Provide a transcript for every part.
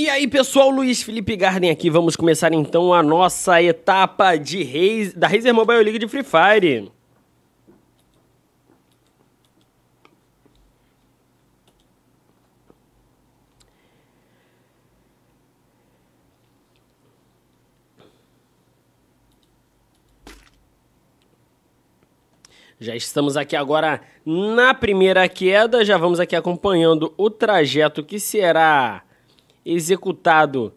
E aí, pessoal, Luiz Felipe Garden aqui. Vamos começar então a nossa etapa de Reis, da Razer Mobile League de Free Fire. Já estamos aqui agora na primeira queda, já vamos aqui acompanhando o trajeto que será executado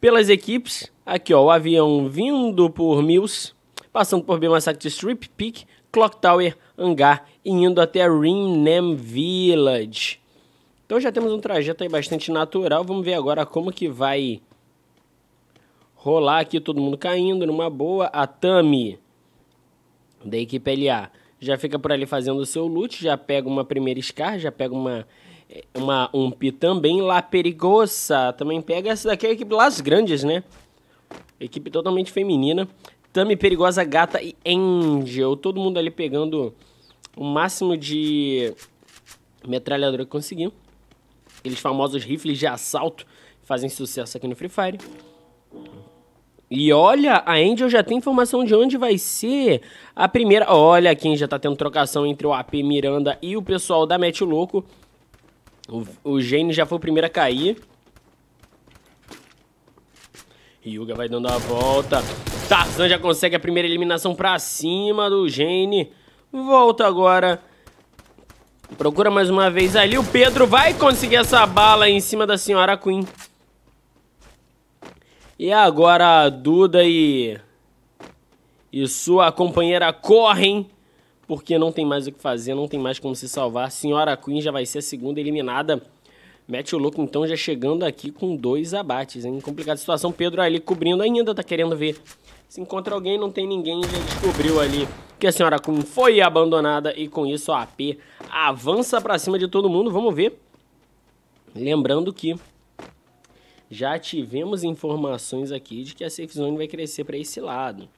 pelas equipes. Aqui, ó, o avião vindo por Mills, passando por Bimasaki Strip, Peak, Clock Tower, Hangar e indo até Rinnem Village. Então já temos um trajeto aí bastante natural. Vamos ver agora como que vai rolar aqui. Todo mundo caindo numa boa. A Tami da equipe LA já fica por ali fazendo o seu loot. Já pega uma primeira Scar, já pega uma uma UMP também lá perigosa. Também pega essa daqui, é a equipe Las Grandes, né? Equipe totalmente feminina. Tami Perigosa, Gata e Angel. Todo mundo ali pegando o máximo de metralhadora que conseguiu. Aqueles famosos rifles de assalto fazem sucesso aqui no Free Fire. E olha, a Angel já tem informação de onde vai ser a primeira. Olha, quem já tá tendo trocação entre o AP Miranda e o pessoal da Mete Louco. O, o Jane já foi o primeiro a cair. Yuga vai dando a volta. Tarzan já consegue a primeira eliminação pra cima do Jane. Volta agora. Procura mais uma vez ali. O Pedro vai conseguir essa bala em cima da senhora Queen. E agora a Duda e... E sua companheira correm porque não tem mais o que fazer, não tem mais como se salvar. Senhora Queen já vai ser a segunda eliminada. Mete o louco, então, já chegando aqui com dois abates, hein? Complicada situação. Pedro ali cobrindo ainda, tá querendo ver. Se encontra alguém, não tem ninguém, já descobriu ali que a senhora Queen foi abandonada e com isso a AP avança para cima de todo mundo. Vamos ver. Lembrando que já tivemos informações aqui de que a safe zone vai crescer para esse lado.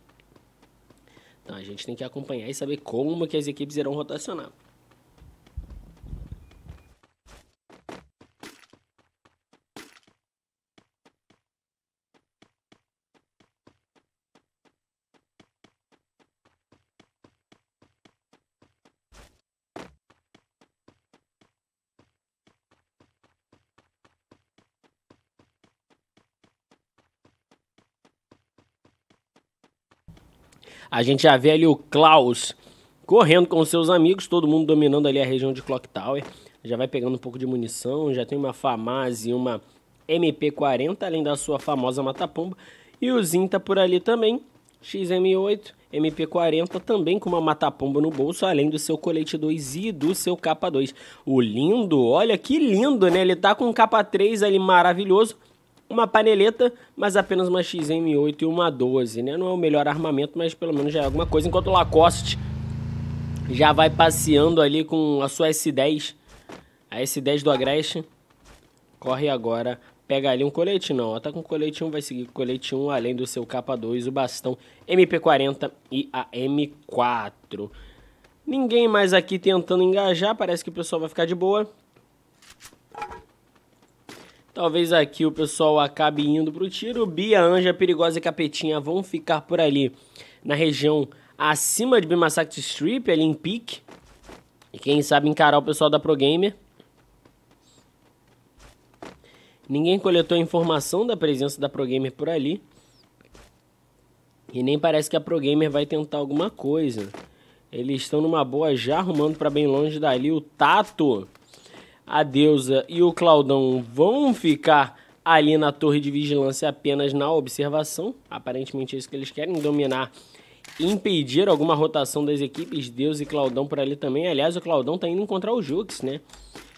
Então a gente tem que acompanhar e saber como que as equipes irão rotacionar. A gente já vê ali o Klaus correndo com seus amigos, todo mundo dominando ali a região de Clock Tower. Já vai pegando um pouco de munição, já tem uma FAMAS e uma MP40, além da sua famosa Matapomba. E o Zin tá por ali também, XM8, MP40, também com uma matapomba no bolso, além do seu colete 2 e do seu capa 2. O lindo, olha que lindo, né? Ele tá com um capa 3 ali maravilhoso uma paneleta, mas apenas uma XM8 e uma 12, né? Não é o melhor armamento, mas pelo menos já é alguma coisa. Enquanto o Lacoste já vai passeando ali com a sua S10, a S10 do Agreste. Corre agora, pega ali um colete, não, ó, tá com colete 1, vai seguir com colete 1, além do seu K2, o bastão MP40 e a M4. Ninguém mais aqui tentando engajar, parece que o pessoal vai ficar de boa. Talvez aqui o pessoal acabe indo para o tiro. Bia, Anja, Perigosa e Capetinha vão ficar por ali na região acima de Bimasacto Strip, ali em Pique. E quem sabe encarar o pessoal da ProGamer. Ninguém coletou informação da presença da ProGamer por ali. E nem parece que a ProGamer vai tentar alguma coisa. Eles estão numa boa já arrumando para bem longe dali o Tato a deusa e o Claudão vão ficar ali na torre de vigilância apenas na observação. Aparentemente é isso que eles querem, dominar impedir alguma rotação das equipes. Deus e Claudão por ali também. Aliás, o Claudão tá indo encontrar o Jux, né?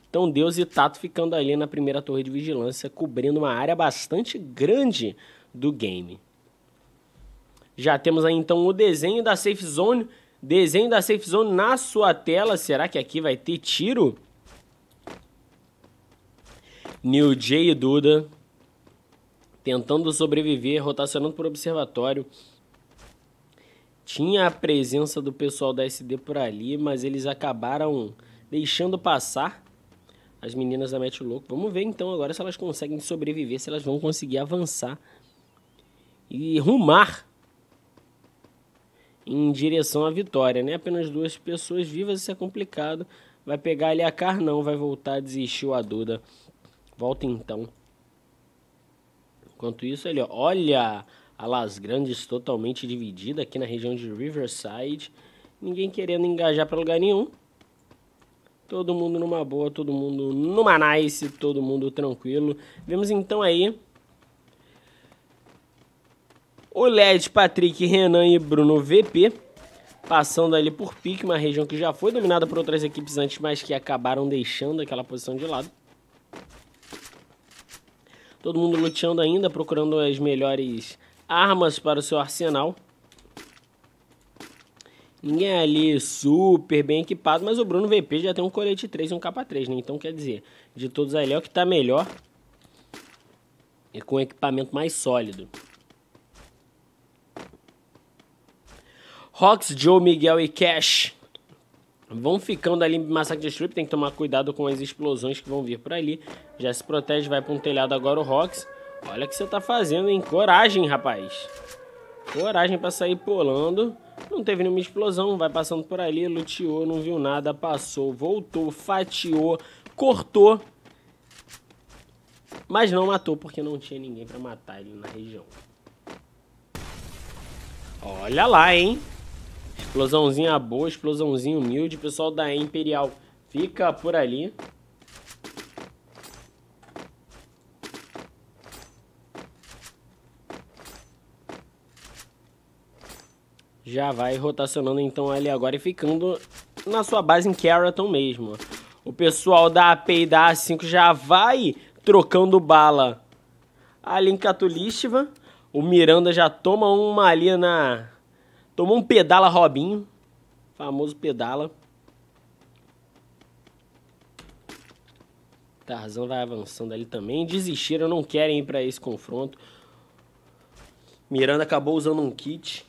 Então Deus e Tato ficando ali na primeira torre de vigilância, cobrindo uma área bastante grande do game. Já temos aí então o desenho da Safe Zone. Desenho da Safe Zone na sua tela. Será que aqui vai ter tiro? New Jay e Duda tentando sobreviver, rotacionando por observatório. Tinha a presença do pessoal da SD por ali, mas eles acabaram deixando passar as meninas da Mete Louco. Vamos ver então agora se elas conseguem sobreviver, se elas vão conseguir avançar e rumar em direção à vitória, né? Apenas duas pessoas vivas, isso é complicado. Vai pegar ali a Carnão, vai voltar, desistiu a Duda. Volta então. Enquanto isso, ele olha a Las Grandes totalmente dividida aqui na região de Riverside. Ninguém querendo engajar para lugar nenhum. Todo mundo numa boa, todo mundo numa nice, todo mundo tranquilo. Vemos então aí o LED, Patrick, Renan e Bruno VP passando ali por pique, uma região que já foi dominada por outras equipes antes, mas que acabaram deixando aquela posição de lado. Todo mundo luteando ainda, procurando as melhores armas para o seu arsenal. Ninguém ali super bem equipado, mas o Bruno VP já tem um colete 3 e um capa 3, né? Então, quer dizer, de todos ali é o que está melhor e é com equipamento mais sólido. Rox, Joe, Miguel e Cash vão ficando ali em Massacre Strip, tem que tomar cuidado com as explosões que vão vir por ali. Já se protege, vai para um telhado agora o Rox. Olha o que você tá fazendo, hein? Coragem, rapaz. Coragem para sair pulando. Não teve nenhuma explosão, vai passando por ali, luteou, não viu nada, passou, voltou, fatiou, cortou. Mas não matou porque não tinha ninguém para matar ele na região. Olha lá, hein? Explosãozinha boa, explosãozinho humilde. Pessoal da Imperial fica por ali. Já vai rotacionando então ali agora e ficando na sua base em Carrollton mesmo. O pessoal da AP e da A5 já vai trocando bala ali em Catulistiva. O Miranda já toma uma ali na Tomou um pedala Robinho. Famoso pedala. Tarzan vai avançando ali também. Desistiram, não querem ir para esse confronto. Miranda acabou usando um kit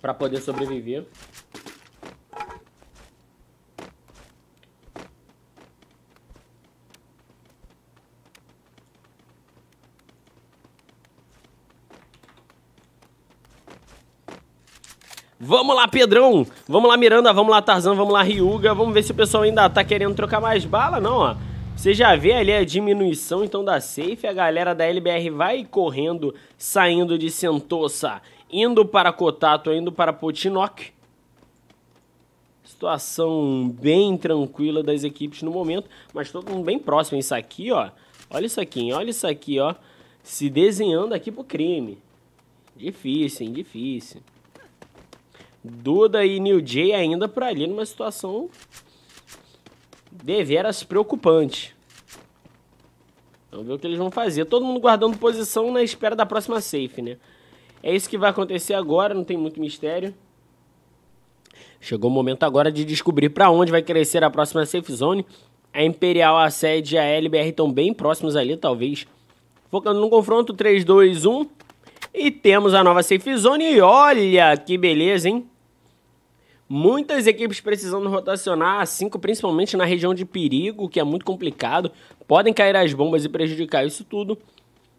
para poder sobreviver. Vamos lá, Pedrão. Vamos lá, Miranda. Vamos lá, Tarzan. Vamos lá, Ryuga. Vamos ver se o pessoal ainda tá querendo trocar mais bala, não, ó. Você já vê ali a diminuição, então, da safe. A galera da LBR vai correndo, saindo de Sentosa, indo para Cotato, indo para Potinoc. Situação bem tranquila das equipes no momento, mas todo mundo bem próximo. Isso aqui, ó. Olha isso aqui, olha isso aqui, ó. Se desenhando aqui pro crime. Difícil, hein? Difícil. Duda e New Jay ainda por ali numa situação deveras preocupante. Vamos ver o que eles vão fazer. Todo mundo guardando posição na espera da próxima safe, né? É isso que vai acontecer agora, não tem muito mistério. Chegou o momento agora de descobrir para onde vai crescer a próxima safe zone. A Imperial, a Sede e a LBR estão bem próximos ali, talvez. Focando no confronto, 3, 2, 1. E temos a nova safe zone. E olha que beleza, hein? Muitas equipes precisando rotacionar cinco assim principalmente na região de perigo, que é muito complicado. Podem cair as bombas e prejudicar isso tudo.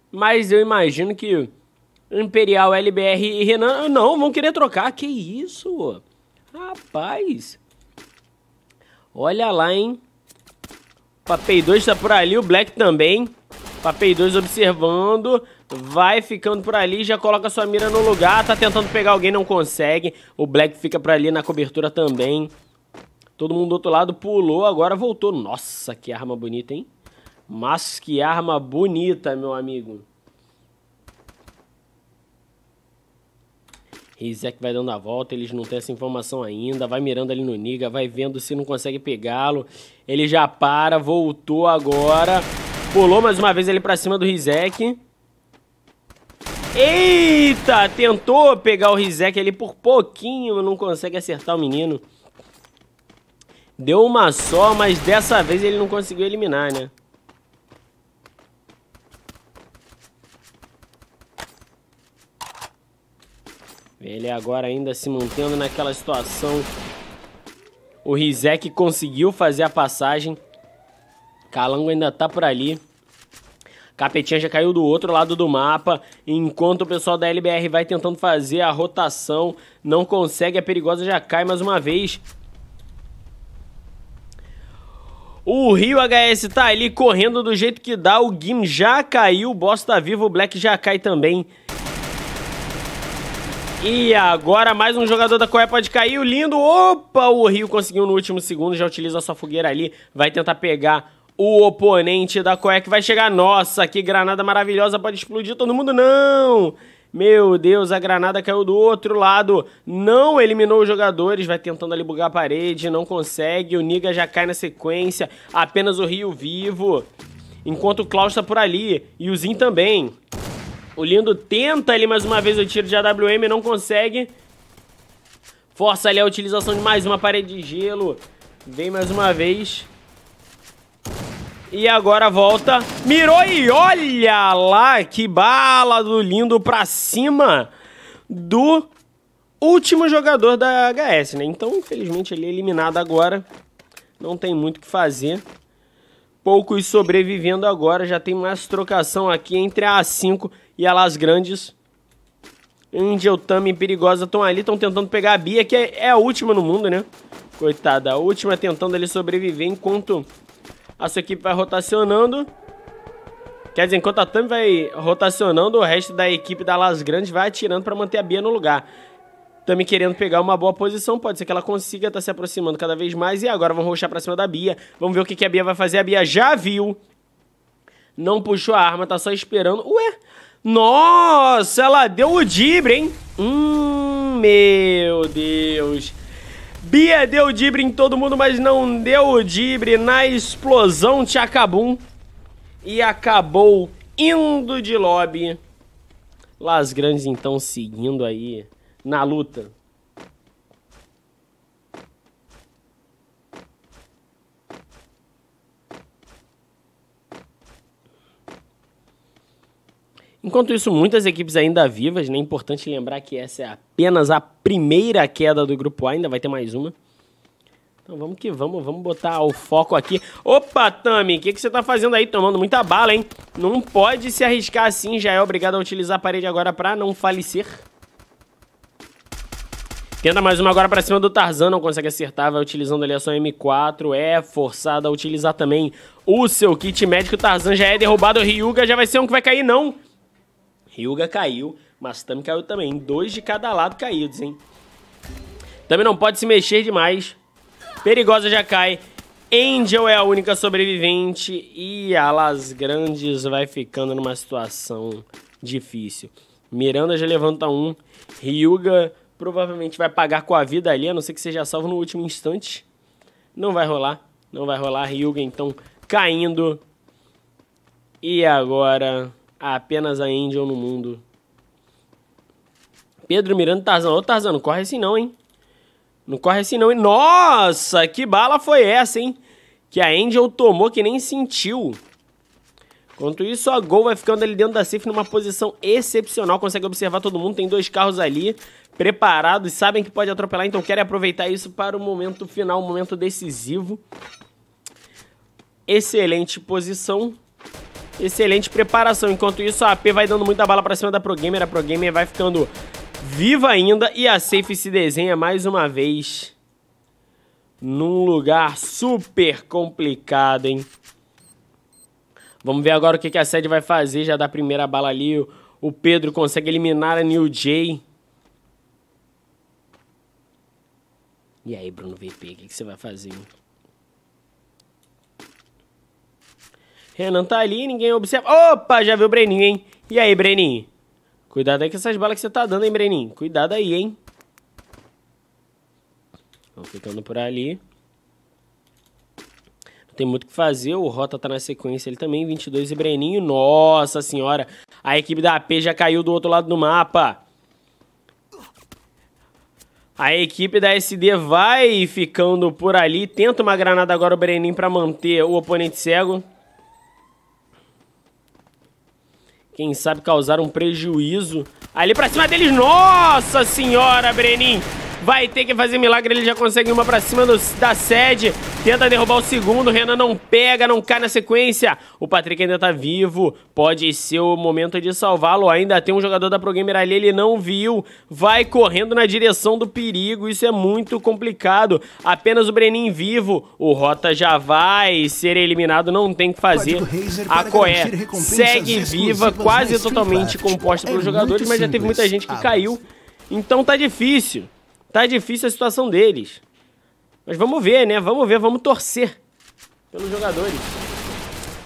Mas eu imagino que Imperial, LBR e Renan não vão querer trocar. Que isso? Rapaz. Olha lá, hein? Papei 2 está por ali, o Black também. Papei 2 observando vai ficando por ali, já coloca sua mira no lugar, tá tentando pegar alguém, não consegue. O Black fica por ali na cobertura também. Todo mundo do outro lado pulou, agora voltou. Nossa, que arma bonita, hein? Mas que arma bonita, meu amigo. Rizek vai dando a volta, eles não têm essa informação ainda, vai mirando ali no Niga, vai vendo se não consegue pegá-lo. Ele já para, voltou agora, pulou mais uma vez ali pra cima do Rizek. Eita! Tentou pegar o Rizek ali por pouquinho, não consegue acertar o menino. Deu uma só, mas dessa vez ele não conseguiu eliminar, né? Ele agora ainda se mantendo naquela situação. O Rizek conseguiu fazer a passagem. Calango ainda tá por ali. Capetinha já caiu do outro lado do mapa, enquanto o pessoal da LBR vai tentando fazer a rotação, não consegue, a perigosa já cai mais uma vez. O Rio HS tá ali correndo do jeito que dá, o Gim já caiu, o Boss tá vivo, o Black já cai também. E agora mais um jogador da Coreia pode cair. O lindo. Opa! O Rio conseguiu no último segundo. Já utiliza a sua fogueira ali. Vai tentar pegar o oponente da Coec vai chegar. Nossa, que granada maravilhosa, pode explodir todo mundo, não! Meu Deus, a granada caiu do outro lado. Não eliminou os jogadores, vai tentando ali bugar a parede, não consegue. O Niga já cai na sequência, apenas o Rio vivo. Enquanto o Klaus tá por ali, e o Zin também. O Lindo tenta ali mais uma vez o tiro de AWM, não consegue. Força ali a utilização de mais uma parede de gelo. Vem mais uma vez. E agora volta. Mirou e olha lá que bala do lindo pra cima do último jogador da HS, né? Então, infelizmente, ele é eliminado agora. Não tem muito o que fazer. Poucos sobrevivendo agora. Já tem mais trocação aqui entre a A5 e a Las Grandes. Angel, Tami e Perigosa estão ali, estão tentando pegar a Bia, que é, é, a última no mundo, né? Coitada, a última tentando ele sobreviver, enquanto a sua equipe vai rotacionando. Quer dizer, enquanto a Tami vai rotacionando, o resto da equipe da Las Grandes vai atirando para manter a Bia no lugar. Tami querendo pegar uma boa posição, pode ser que ela consiga estar tá se aproximando cada vez mais. E agora vão roxar para cima da Bia. Vamos ver o que, que a Bia vai fazer. A Bia já viu. Não puxou a arma, tá só esperando. Ué, nossa, ela deu o dibre, hein? Hum, meu Deus. Bia deu dibre em todo mundo, mas não deu dibre na explosão de Acabum. E acabou indo de lobby. Las Grandes então seguindo aí na luta. Enquanto isso, muitas equipes ainda vivas, né? Importante lembrar que essa é a apenas a primeira queda do grupo A, ainda vai ter mais uma. Então vamos que vamos, vamos botar o foco aqui. Opa, Tami, o que, que você tá fazendo aí? Tomando muita bala, hein? Não pode se arriscar assim, já é obrigado a utilizar a parede agora pra não falecer. Tenta mais uma agora pra cima do Tarzan, não consegue acertar, vai utilizando ali a sua M4, é forçado a utilizar também o seu kit médico. O Tarzan já é derrubado, o Ryuga já vai ser um que vai cair, não. Ryuga caiu mas também caiu também. Dois de cada lado caídos, hein? Também não pode se mexer demais. Perigosa já cai. Angel é a única sobrevivente. E a Las Grandes vai ficando numa situação difícil. Miranda já levanta um. Ryuga provavelmente vai pagar com a vida ali, a não ser que seja salvo no último instante. Não vai rolar. Não vai rolar. Ryuga, então, caindo. E agora, apenas a Angel no mundo. Pedro mirando Tarzan. Ô, Tarzan, não corre assim não, hein? Não corre assim não, hein? Nossa, que bala foi essa, hein? Que a Angel tomou que nem sentiu. Enquanto isso, a Gol vai ficando ali dentro da safe numa posição excepcional. Consegue observar todo mundo. Tem dois carros ali preparados. Sabem que pode atropelar, então querem aproveitar isso para o momento final, o momento decisivo. Excelente posição. Excelente preparação. Enquanto isso, a AP vai dando muita bala para cima da Pro Gamer. A Pro Gamer vai ficando viva ainda e a Safe se desenha mais uma vez num lugar super complicado, hein? Vamos ver agora o que, que a sede vai fazer. Já dá a primeira bala ali. O, Pedro consegue eliminar a New Jay. E aí, Bruno VP, o que, você vai fazer? Hein? Renan tá ali, ninguém observa. Opa, já viu o Breninho, hein? E aí, Breninho? Cuidado aí com essas balas que você tá dando, hein, Breninho? Cuidado aí, hein? Vão ficando por ali. Não tem muito o que fazer. O Rota tá na sequência ele também. 22 e Breninho. Nossa senhora. A equipe da AP já caiu do outro lado do mapa. A equipe da SD vai ficando por ali. Tenta uma granada agora o Breninho pra manter o oponente cego. quem sabe causar um prejuízo ali pra cima deles. Nossa senhora, Brenin! vai ter que fazer milagre. Ele já consegue uma pra cima do, da sede. Tenta derrubar o segundo. Renan não pega, não cai na sequência. O Patrick ainda tá vivo. Pode ser o momento de salvá-lo. Ainda tem um jogador da Pro Gamer ali. Ele não viu. Vai correndo na direção do perigo. Isso é muito complicado. Apenas o Brenin vivo. O Rota já vai ser eliminado. Não tem que fazer. A Coé segue viva, quase totalmente é composta pelos é jogadores, mas já teve muita gente que caiu. Então tá difícil. Tá difícil a situação deles. Mas vamos ver, né? Vamos ver, vamos torcer pelos jogadores.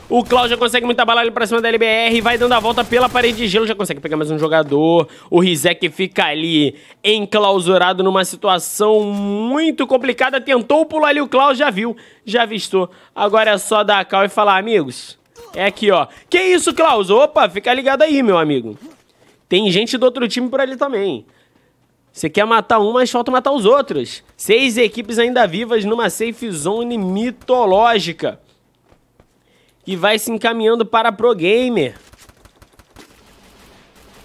O Klaus já consegue muita bala ali pra cima da LBR, vai dando a volta pela parede de gelo, já consegue pegar mais um jogador. O Rizek fica ali enclausurado numa situação muito complicada, tentou pular ali o Klaus já viu, já avistou. Agora é só dar a cal e falar, amigos, é aqui, ó. Que isso, Klaus? Opa, fica ligado aí, meu amigo. Tem gente do outro time por ali também. Você quer matar um, mas falta matar os outros. Seis equipes ainda vivas numa safe zone mitológica. Que vai se encaminhando para Pro Gamer.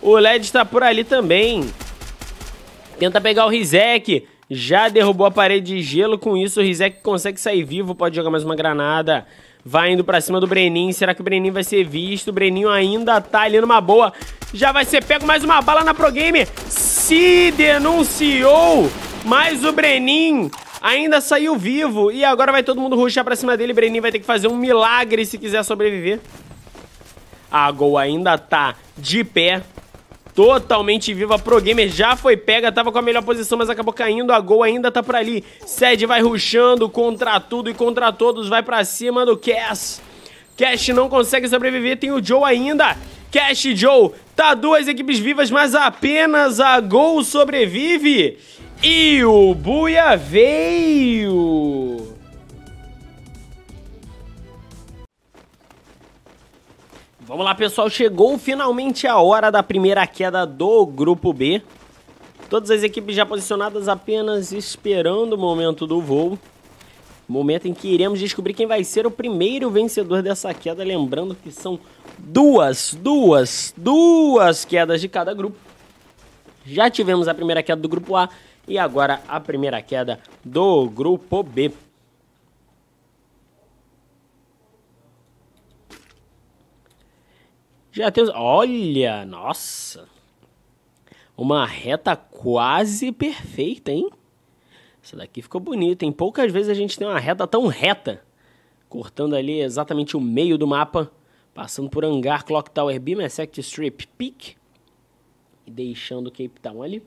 O LED está por ali também. Tenta pegar o Rizek. Já derrubou a parede de gelo. Com isso, o Rizek consegue sair vivo. Pode jogar mais uma granada vai indo pra cima do Breninho. Será que o Breninho vai ser visto? O Breninho ainda tá ali numa boa. Já vai ser pego mais uma bala na Pro Game. Se denunciou, mas o Breninho ainda saiu vivo. E agora vai todo mundo ruxar pra cima dele. Breninho vai ter que fazer um milagre se quiser sobreviver. A Gol ainda tá de pé totalmente viva. Pro Gamer já foi pega, tava com a melhor posição, mas acabou caindo. A gol ainda tá por ali. Sede vai ruxando contra tudo e contra todos. Vai pra cima do Cass. Cash não consegue sobreviver, tem o Joe ainda. Cash e Joe, tá duas equipes vivas, mas apenas a Gol sobrevive. E o Buia veio. Vamos lá, pessoal. Chegou finalmente a hora da primeira queda do Grupo B. Todas as equipes já posicionadas apenas esperando o momento do voo. Momento em que iremos descobrir quem vai ser o primeiro vencedor dessa queda. Lembrando que são duas, duas, duas quedas de cada grupo. Já tivemos a primeira queda do grupo A e agora a primeira queda do grupo B. Já temos. Olha, nossa! Uma reta quase perfeita, hein? Essa daqui ficou bonita, hein? Poucas vezes a gente tem uma reta tão reta. Cortando ali exatamente o meio do mapa. Passando por Hangar, Clock Tower, Bisect Strip, Peak. E deixando Cape Town ali.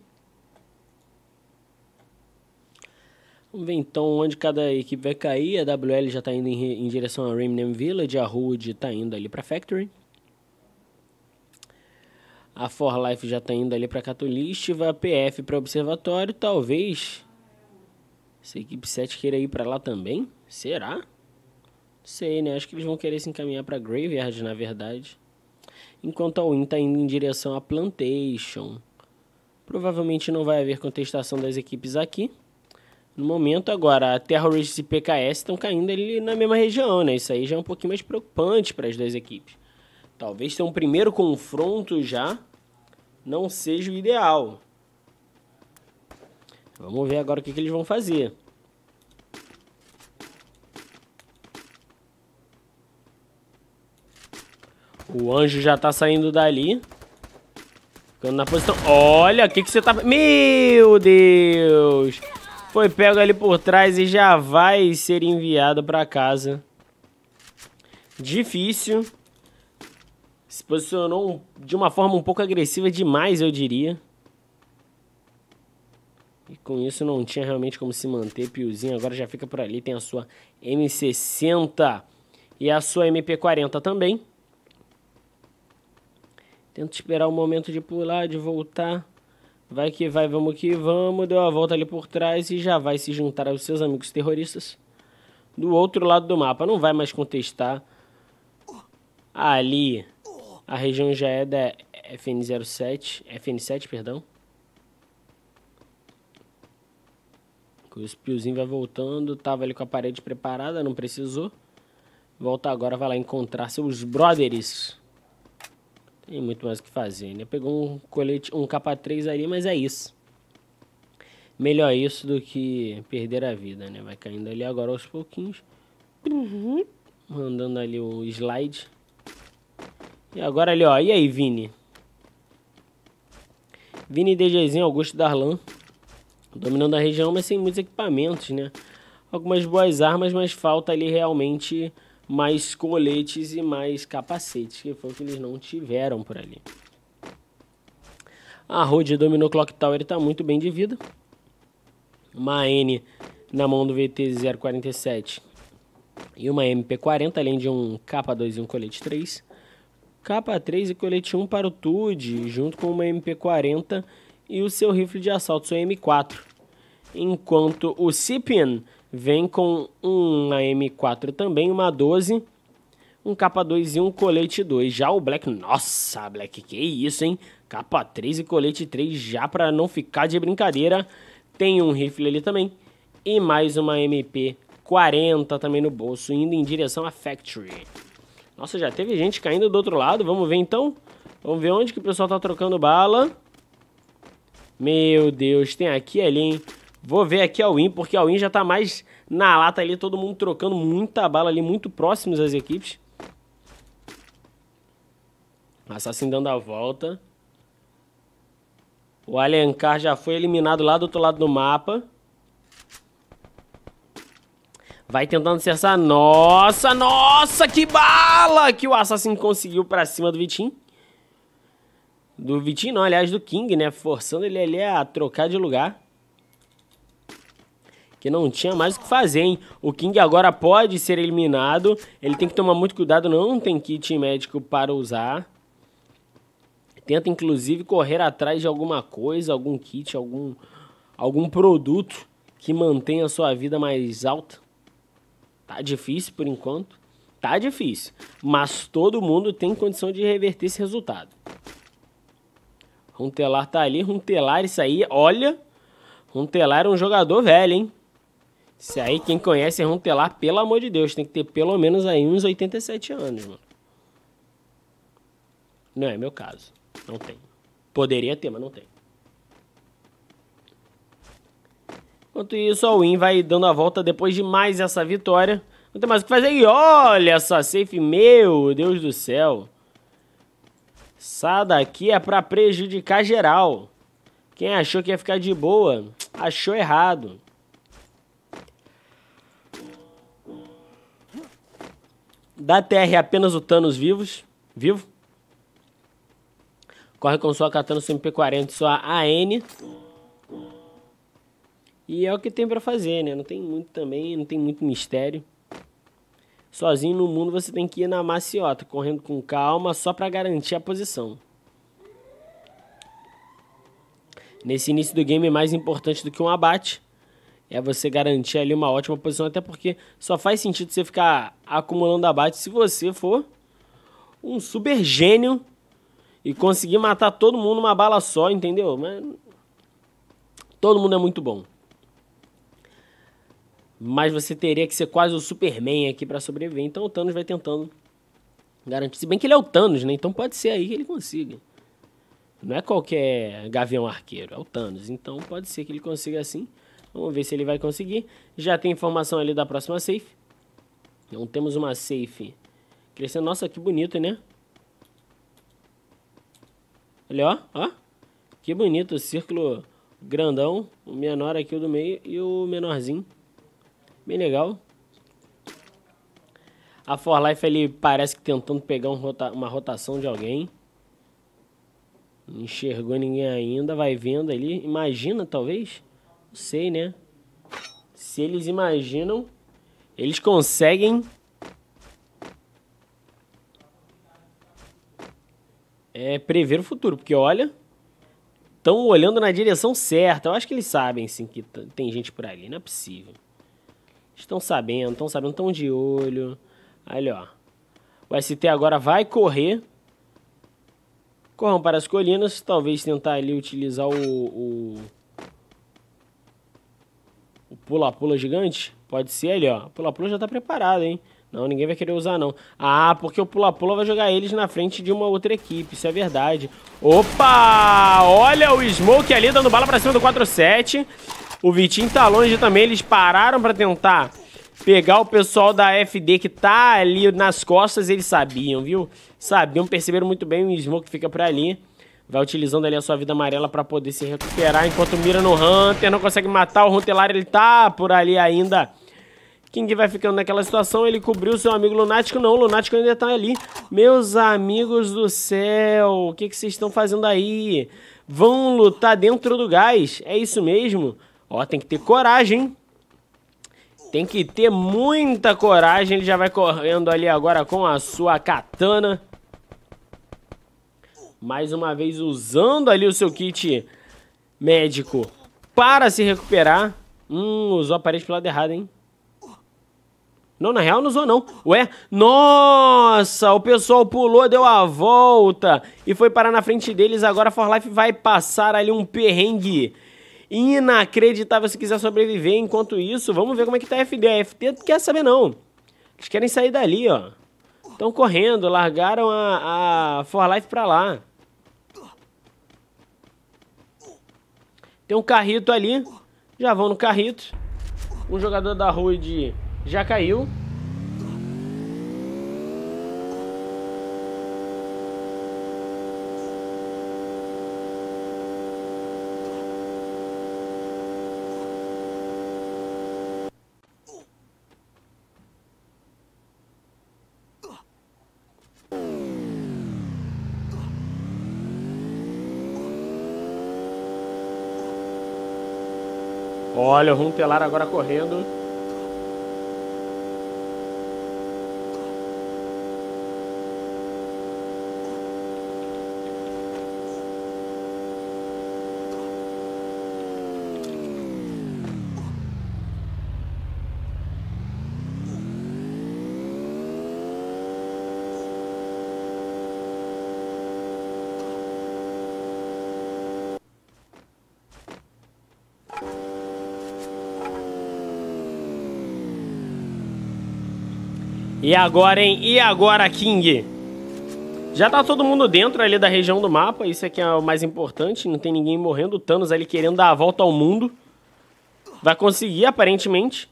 Vamos ver então onde cada equipe vai cair. A WL já está indo em, em direção a Remnant Village. A Hood está indo ali para Factory. A For Life já está indo ali para vai a PF para Observatório, talvez. Se a equipe 7 queira ir para lá também? Será? Sei, né? Acho que eles vão querer se encaminhar para Graveyard, na verdade. Enquanto a Win está indo em direção à Plantation. Provavelmente não vai haver contestação das equipes aqui. No momento, agora, a Terrorist e PKS estão caindo ali na mesma região, né? Isso aí já é um pouquinho mais preocupante para as duas equipes. Talvez tenha um primeiro confronto já não seja o ideal. Vamos ver agora o que, que eles vão fazer. O anjo já tá saindo dali. Ficando na posição... Olha, o que, que você tá... Meu Deus! Foi pego ali por trás e já vai ser enviado pra casa. Difícil. Se posicionou de uma forma um pouco agressiva demais, eu diria. E com isso não tinha realmente como se manter. Piozinho agora já fica por ali. Tem a sua M60 e a sua MP40 também. Tento esperar o momento de pular, de voltar. Vai que vai, vamos que vamos. Deu a volta ali por trás e já vai se juntar aos seus amigos terroristas. Do outro lado do mapa. Não vai mais contestar ali a região já é da FN07, FN7, perdão. O espiozinho vai voltando, tava ali com a parede preparada, não precisou. Volta agora, vai lá encontrar seus brothers. Tem muito mais o que fazer, né? Pegou um colete, um capa 3 ali, mas é isso. Melhor isso do que perder a vida, né? Vai caindo ali agora aos pouquinhos. Uhum. Mandando ali o slide. E agora ali, ó. E aí, Vini? Vini DGzinho Augusto Darlan. Dominando a região, mas sem muitos equipamentos, né? Algumas boas armas, mas falta ali realmente mais coletes e mais capacetes, que foi o que eles não tiveram por ali. A Rode dominou Clock Tower, está muito bem de vida. Uma N na mão do VT-047 e uma MP-40, além de um K2 e um colete 3 capa 3 e colete 1 para o TUD, junto com uma MP40 e o seu rifle de assalto, sua M4. Enquanto o Cipian vem com uma M4 também, uma 12, um capa 2 e um colete 2. Já o Black, nossa, Black, que isso, hein? Capa 3 e colete 3 já para não ficar de brincadeira. Tem um rifle ali também e mais uma MP40 também no bolso, indo em direção à Factory. Nossa, já teve gente caindo do outro lado. Vamos ver então. Vamos ver onde que o pessoal tá trocando bala. Meu Deus, tem aqui ali, hein? Vou ver aqui a Win, porque a Win já tá mais na lata ali, todo mundo trocando muita bala ali, muito próximos às equipes. Assassin dando a volta. O Alencar já foi eliminado lá do outro lado do mapa. Vai tentando acessar. Nossa, nossa, que bala que o assassino conseguiu pra cima do Vitinho. Do Vitinho não, aliás, do King, né? Forçando ele ali a trocar de lugar. Que não tinha mais o que fazer, hein? O King agora pode ser eliminado. Ele tem que tomar muito cuidado, não tem kit médico para usar. Tenta, inclusive, correr atrás de alguma coisa, algum kit, algum, algum produto que mantenha a sua vida mais alta. Tá difícil por enquanto? Tá difícil. Mas todo mundo tem condição de reverter esse resultado. Runtelar tá ali. Runtelar, isso aí, olha. Runtelar é um jogador velho, hein? Isso aí, quem conhece Runtelar, pelo amor de Deus, tem que ter pelo menos aí uns 87 anos, mano. Não é meu caso. Não tem. Poderia ter, mas não tem. Enquanto isso, a Win vai dando a volta depois de mais essa vitória. Não tem mais o que fazer. E olha essa safe, meu Deus do céu. Essa daqui é pra prejudicar geral. Quem achou que ia ficar de boa, achou errado. Da TR apenas o Thanos vivos. Vivo. Corre com sua katana, sua MP40 sua AN. E é o que tem para fazer, né? Não tem muito também, não tem muito mistério. Sozinho no mundo você tem que ir na maciota, correndo com calma, só para garantir a posição. Nesse início do game, mais importante do que um abate é você garantir ali uma ótima posição, até porque só faz sentido você ficar acumulando abate se você for um super gênio e conseguir matar todo mundo uma bala só, entendeu? Mas todo mundo é muito bom mas você teria que ser quase o Superman aqui para sobreviver. Então o Thanos vai tentando garantir. Se bem que ele é o Thanos, né? Então pode ser aí que ele consiga. Não é qualquer Gavião Arqueiro, é o Thanos. Então pode ser que ele consiga assim. Vamos ver se ele vai conseguir. Já tem informação ali da próxima safe. Então temos uma safe crescendo. Nossa, que bonito, né? Olha, ó, ó. Que bonito, o círculo grandão, o menor aqui o do meio e o menorzinho. Bem legal. A For Life ele parece que tentando pegar um rota uma rotação de alguém. Não enxergou ninguém ainda, vai vendo ali. Imagina, talvez? Não sei, né? Se eles imaginam, eles conseguem. É, prever o futuro, porque olha, estão olhando na direção certa. Eu acho que eles sabem, sim, que tem gente por ali, não é possível. Estão sabendo, estão sabendo, estão de olho. Olha, ó. O ST agora vai correr. Corram para as colinas. Talvez tentar ali utilizar o... O pula-pula gigante? Pode ser ali, ó. Pula-pula já tá preparado, hein? Não, ninguém vai querer usar, não. Ah, porque o pula-pula vai jogar eles na frente de uma outra equipe, isso é verdade. Opa! Olha o Smoke ali dando bala para cima do 4-7. O Vitinho tá longe também. Eles pararam pra tentar pegar o pessoal da FD que tá ali nas costas. Eles sabiam, viu? Sabiam, perceberam muito bem. O Smoke fica por ali. Vai utilizando ali a sua vida amarela pra poder se recuperar. Enquanto mira no Hunter, não consegue matar. O Huntelar, ele tá por ali ainda. King vai ficando naquela situação, ele cobriu seu amigo Lunático. Não, o Lunático ainda tá ali. Meus amigos do céu, o que, que vocês estão fazendo aí? Vão lutar dentro do gás? É isso mesmo? Ó, tem que ter coragem, hein? Tem que ter muita coragem. Ele já vai correndo ali agora com a sua katana. Mais uma vez usando ali o seu kit médico para se recuperar. Hum, usou a parede pelo lado errado, hein? Não, na real não usou não. Ué, nossa, o pessoal pulou, deu a volta e foi parar na frente deles. Agora a For Life vai passar ali um perrengue inacreditável se quiser sobreviver. Enquanto isso, vamos ver como é que tá a FD. A FD não quer saber, não. Eles querem sair dali, ó. Estão correndo, largaram a, a For Life pra lá. Tem um carrito ali. Já vão no carrito. Um jogador da Rude já caiu. Olha, o Runtelar agora correndo. E agora, hein? E agora, King? Já tá todo mundo dentro ali da região do mapa, isso aqui é, é o mais importante, não tem ninguém morrendo, o Thanos ali querendo dar a volta ao mundo. Vai conseguir, aparentemente.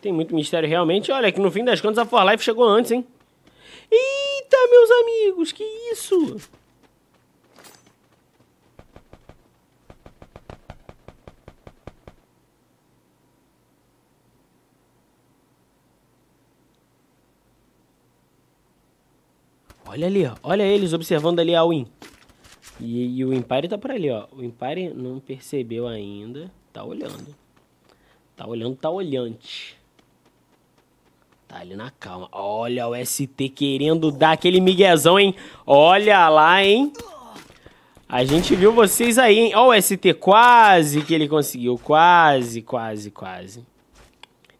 Tem muito mistério realmente. Olha, que no fim das contas a For Life chegou antes, hein? Eita, meus amigos, que isso? Olha ali, ó. Olha eles observando ali a Win. E, e, o Empire tá por ali, ó. O Empire não percebeu ainda. Tá olhando. Tá olhando, tá olhante. Tá ali na calma. Olha o ST querendo dar aquele miguezão, hein? Olha lá, hein? A gente viu vocês aí, hein? Ó o ST quase que ele conseguiu. Quase, quase, quase.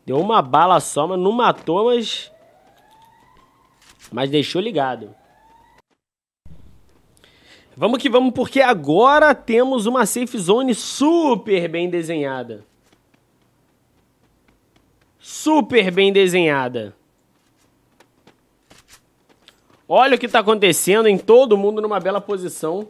Deu uma bala só, mas não matou, mas... Mas deixou ligado. Vamos que vamos, porque agora temos uma safe zone super bem desenhada. Super bem desenhada. Olha o que está acontecendo em todo mundo numa bela posição.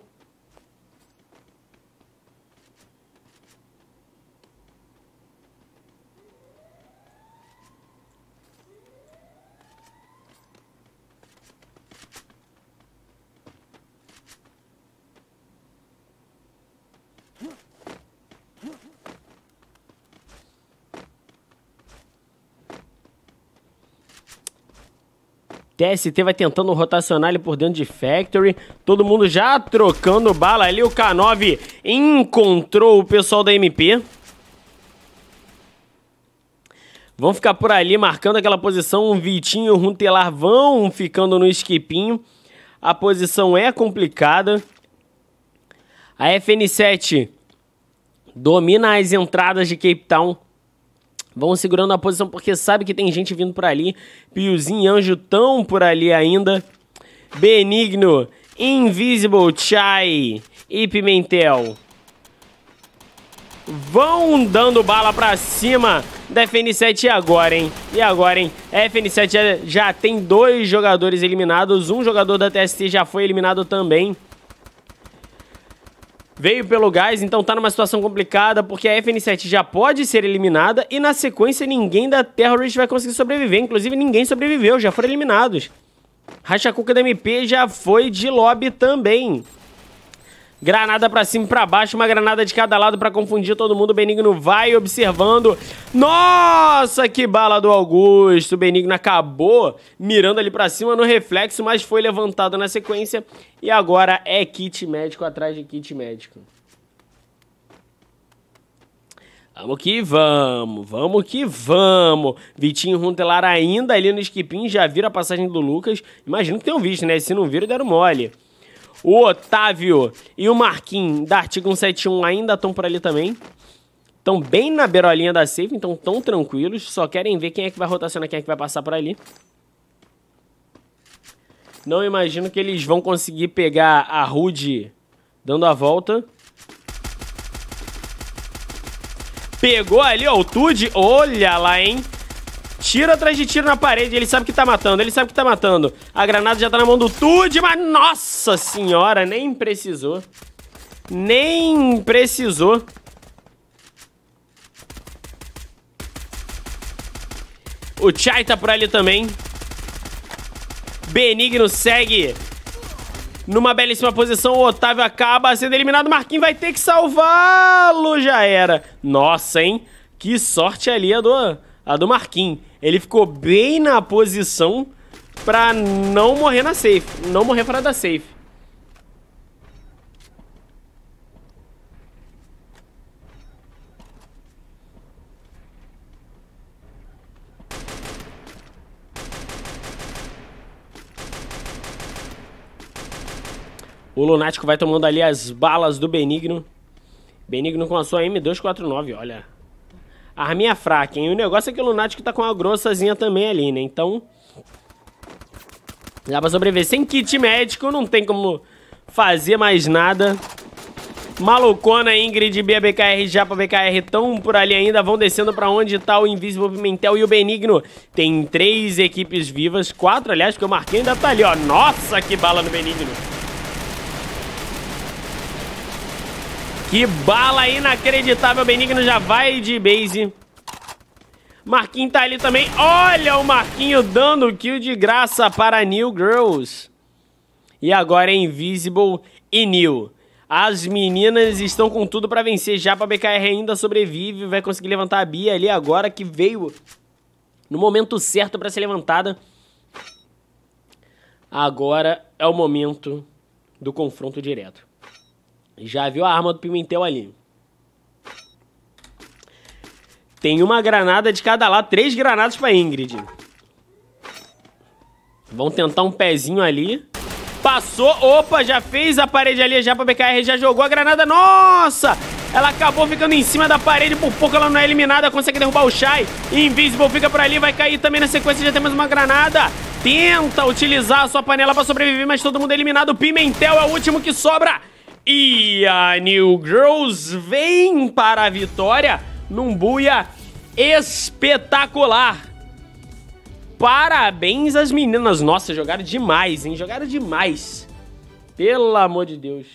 TST vai tentando rotacionar ele por dentro de Factory. Todo mundo já trocando bala ali. O K9 encontrou o pessoal da MP. Vão ficar por ali marcando aquela posição. Um Vitinho, um Runtelar vão ficando no esquipinho. A posição é complicada. A FN7 domina as entradas de Cape Town. Vão segurando a posição porque sabe que tem gente vindo por ali. Piozinho e Anjo tão por ali ainda. Benigno, Invisible, Chai e Pimentel. Vão dando bala pra cima da FN7 e agora, hein? E agora, hein? FN7 já tem dois jogadores eliminados. Um jogador da TST já foi eliminado também veio pelo gás, então tá numa situação complicada, porque a FN7 já pode ser eliminada e na sequência ninguém da Terrorist vai conseguir sobreviver. Inclusive, ninguém sobreviveu, já foram eliminados. Racha Cuca da MP já foi de lobby também. Granada para cima e pra baixo, uma granada de cada lado para confundir todo mundo. O Benigno vai observando. Nossa, que bala do Augusto. O Benigno acabou mirando ali para cima no reflexo, mas foi levantado na sequência. E agora é kit médico atrás de kit médico. Vamos que vamos, vamos que vamos. Vitinho Runtelar ainda ali no esquipim, já vira a passagem do Lucas. Imagino que tenham visto, né? Se não viram, deram mole. O Otávio e o Marquinhos da Artigo 171 ainda estão por ali também. Estão bem na beirolinha da safe, então tão tranquilos. Só querem ver quem é que vai rotacionar, quem é que vai passar por ali. Não imagino que eles vão conseguir pegar a Rude dando a volta. Pegou ali, ó, o Tude. Olha lá, hein? Tiro atrás de tiro na parede, ele sabe que tá matando, ele sabe que tá matando. A granada já tá na mão do Tude, mas nossa senhora, nem precisou. Nem precisou. O Chai tá por ali também. Benigno segue numa belíssima posição. O Otávio acaba sendo eliminado. Marquinhos vai ter que salvá-lo. Já era. Nossa, hein? Que sorte ali a do, a do Marquinhos. Ele ficou bem na posição pra não morrer na safe. Não morrer fora da safe. O Lunático vai tomando ali as balas do Benigno. Benigno com a sua M249, olha. Arminha é fraca, hein? O negócio é que o Lunático tá com uma grossazinha também ali, né? Então... Dá pra sobreviver. Sem kit médico, não tem como fazer mais nada. Malucona, Ingrid, Bia, BKR, Japa, BKR tão por ali ainda. Vão descendo pra onde tá o Invisible Pimentel e o Benigno. Tem três equipes vivas. Quatro, aliás, que eu marquei ainda tá ali, ó. Nossa, que bala no Benigno. Que bala inacreditável. Benigno já vai de base. Marquinho tá ali também. Olha o Marquinho dando kill de graça para New Girls. E agora é Invisible e New. As meninas estão com tudo para vencer. Já para BKR ainda sobrevive. Vai conseguir levantar a Bia ali agora que veio no momento certo para ser levantada. Agora é o momento do confronto direto. Já viu a arma do Pimentel ali. Tem uma granada de cada lado, três granadas pra Ingrid. Vão tentar um pezinho ali. Passou, opa, já fez a parede ali já pra BKR, já jogou a granada. Nossa! Ela acabou ficando em cima da parede, por pouco ela não é eliminada, consegue derrubar o Shai. Invisible fica por ali, vai cair também na sequência, já tem mais uma granada. Tenta utilizar a sua panela pra sobreviver, mas todo mundo é eliminado. Pimentel é o último que sobra. E a New Girls vem para a vitória num buia espetacular. Parabéns às meninas. Nossa, jogaram demais, hein? Jogaram demais. Pelo amor de Deus.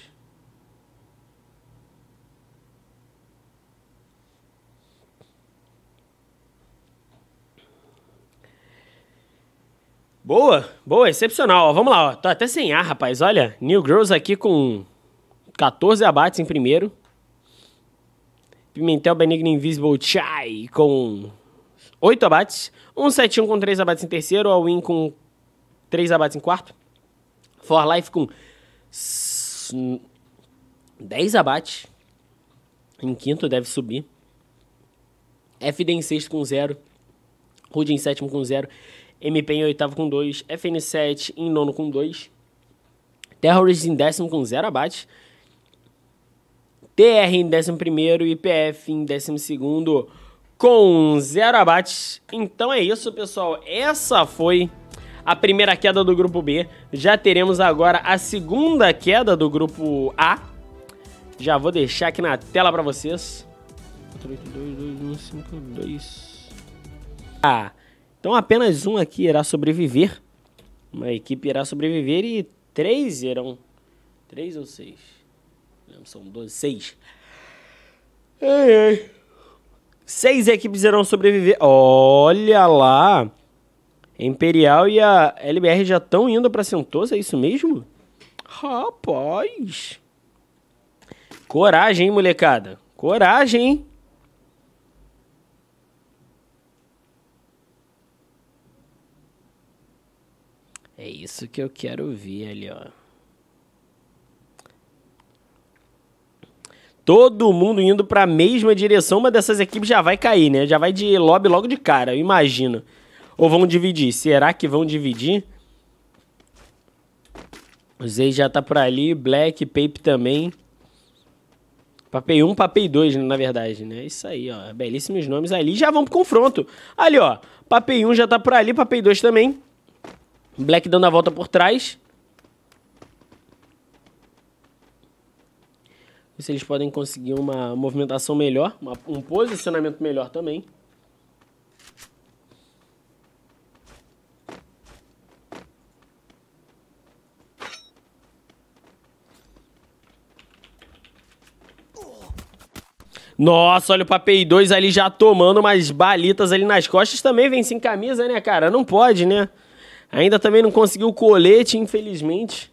Boa, boa, excepcional. Ó, vamos lá, ó. Tô até sem ar, rapaz. Olha, New Girls aqui com 14 abates em primeiro. Pimentel Benigno Invisible Chai com 8 abates. 171 com 3 abates em terceiro. All-in com 3 abates em quarto. For Life com 10 abates. Em quinto, deve subir. FD em sexto com 0. Rude em sétimo com 0. MP em oitavo com 2. FN7 em nono com 2. Terrorist em décimo com 0 abates. TR em 11º, PF em 12º, com zero abates. Então é isso, pessoal. Essa foi a primeira queda do grupo B. Já teremos agora a segunda queda do grupo A. Já vou deixar aqui na tela para vocês. 2. Ah, então apenas um aqui irá sobreviver. Uma equipe irá sobreviver e três irão. Três ou seis? São 12, 6. Ei, ei. Seis equipes irão sobreviver. Olha lá! Imperial e a LBR já estão indo para Sentosa, é isso mesmo? Rapaz! Coragem, hein, molecada? Coragem, hein? É isso que eu quero ver ali, ó. todo mundo indo para a mesma direção, uma dessas equipes já vai cair, né? Já vai de lobby logo de cara, eu imagino. Ou vão dividir? Será que vão dividir? O Zay já tá por ali, Black, Pape também. Papei 1, Papei 2, na verdade, né? Isso aí, ó. Belíssimos nomes ali. Já vão pro confronto. Ali, ó. Papei 1 já tá por ali, Papei 2 também. Black dando a volta por trás. ver se eles podem conseguir uma movimentação melhor, uma, um posicionamento melhor também. Nossa, olha o Papei 2 ali já tomando umas balitas ali nas costas. Também vem sem camisa, né, cara? Não pode, né? Ainda também não conseguiu o colete, infelizmente.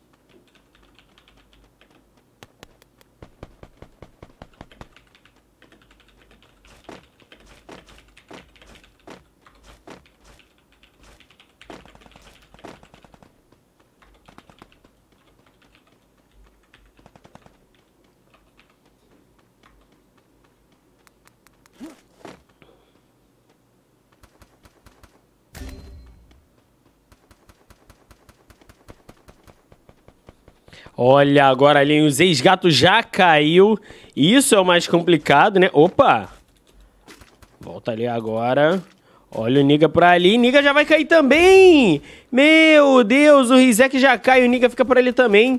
Olha, agora ali os ex Gato já caiu. Isso é o mais complicado, né? Opa! Volta ali agora. Olha o Niga por ali. Niga já vai cair também! Meu Deus, o Rizek já cai. O Niga fica por ali também.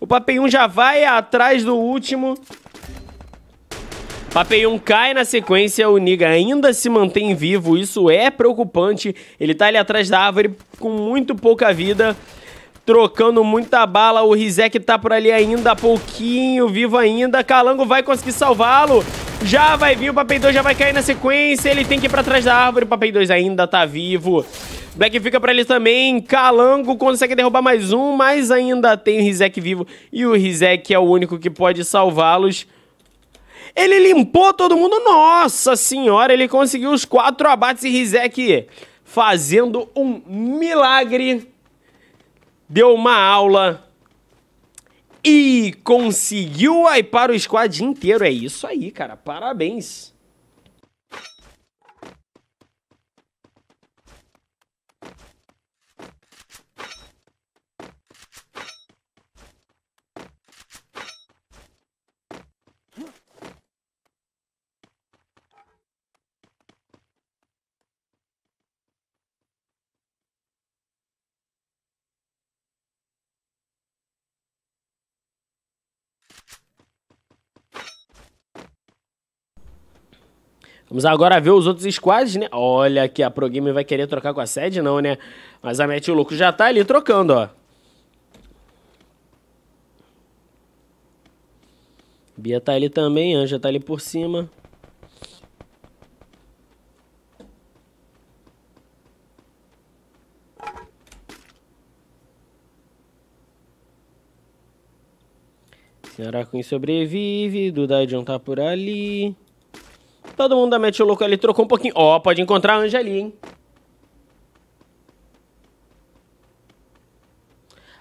O 1 já vai atrás do último. 1 cai na sequência, o Niga ainda se mantém vivo, isso é preocupante. Ele tá ali atrás da árvore com muito pouca vida trocando muita bala. O Rizek tá por ali ainda, pouquinho, vivo ainda. Calango vai conseguir salvá-lo. Já vai vir, o Papei 2 já vai cair na sequência. Ele tem que ir pra trás da árvore. O Papei 2 ainda tá vivo. Black fica pra ele também. Calango consegue derrubar mais um, mas ainda tem o Rizek vivo. E o Rizek é o único que pode salvá-los. Ele limpou todo mundo. Nossa senhora, ele conseguiu os quatro abates e Rizek fazendo um milagre deu uma aula e conseguiu para o squad inteiro. É isso aí, cara. Parabéns. Vamos agora ver os outros squads, né? Olha que a Pro vai querer trocar com a sede, não, né? Mas a Mete Louco já tá ali trocando, ó. Bia tá ali também, Anja tá ali por cima. Senhora Queen sobrevive, Duda tá por ali. Todo mundo da Mete Louco, ele trocou um pouquinho. Ó, oh, pode encontrar a ali, hein?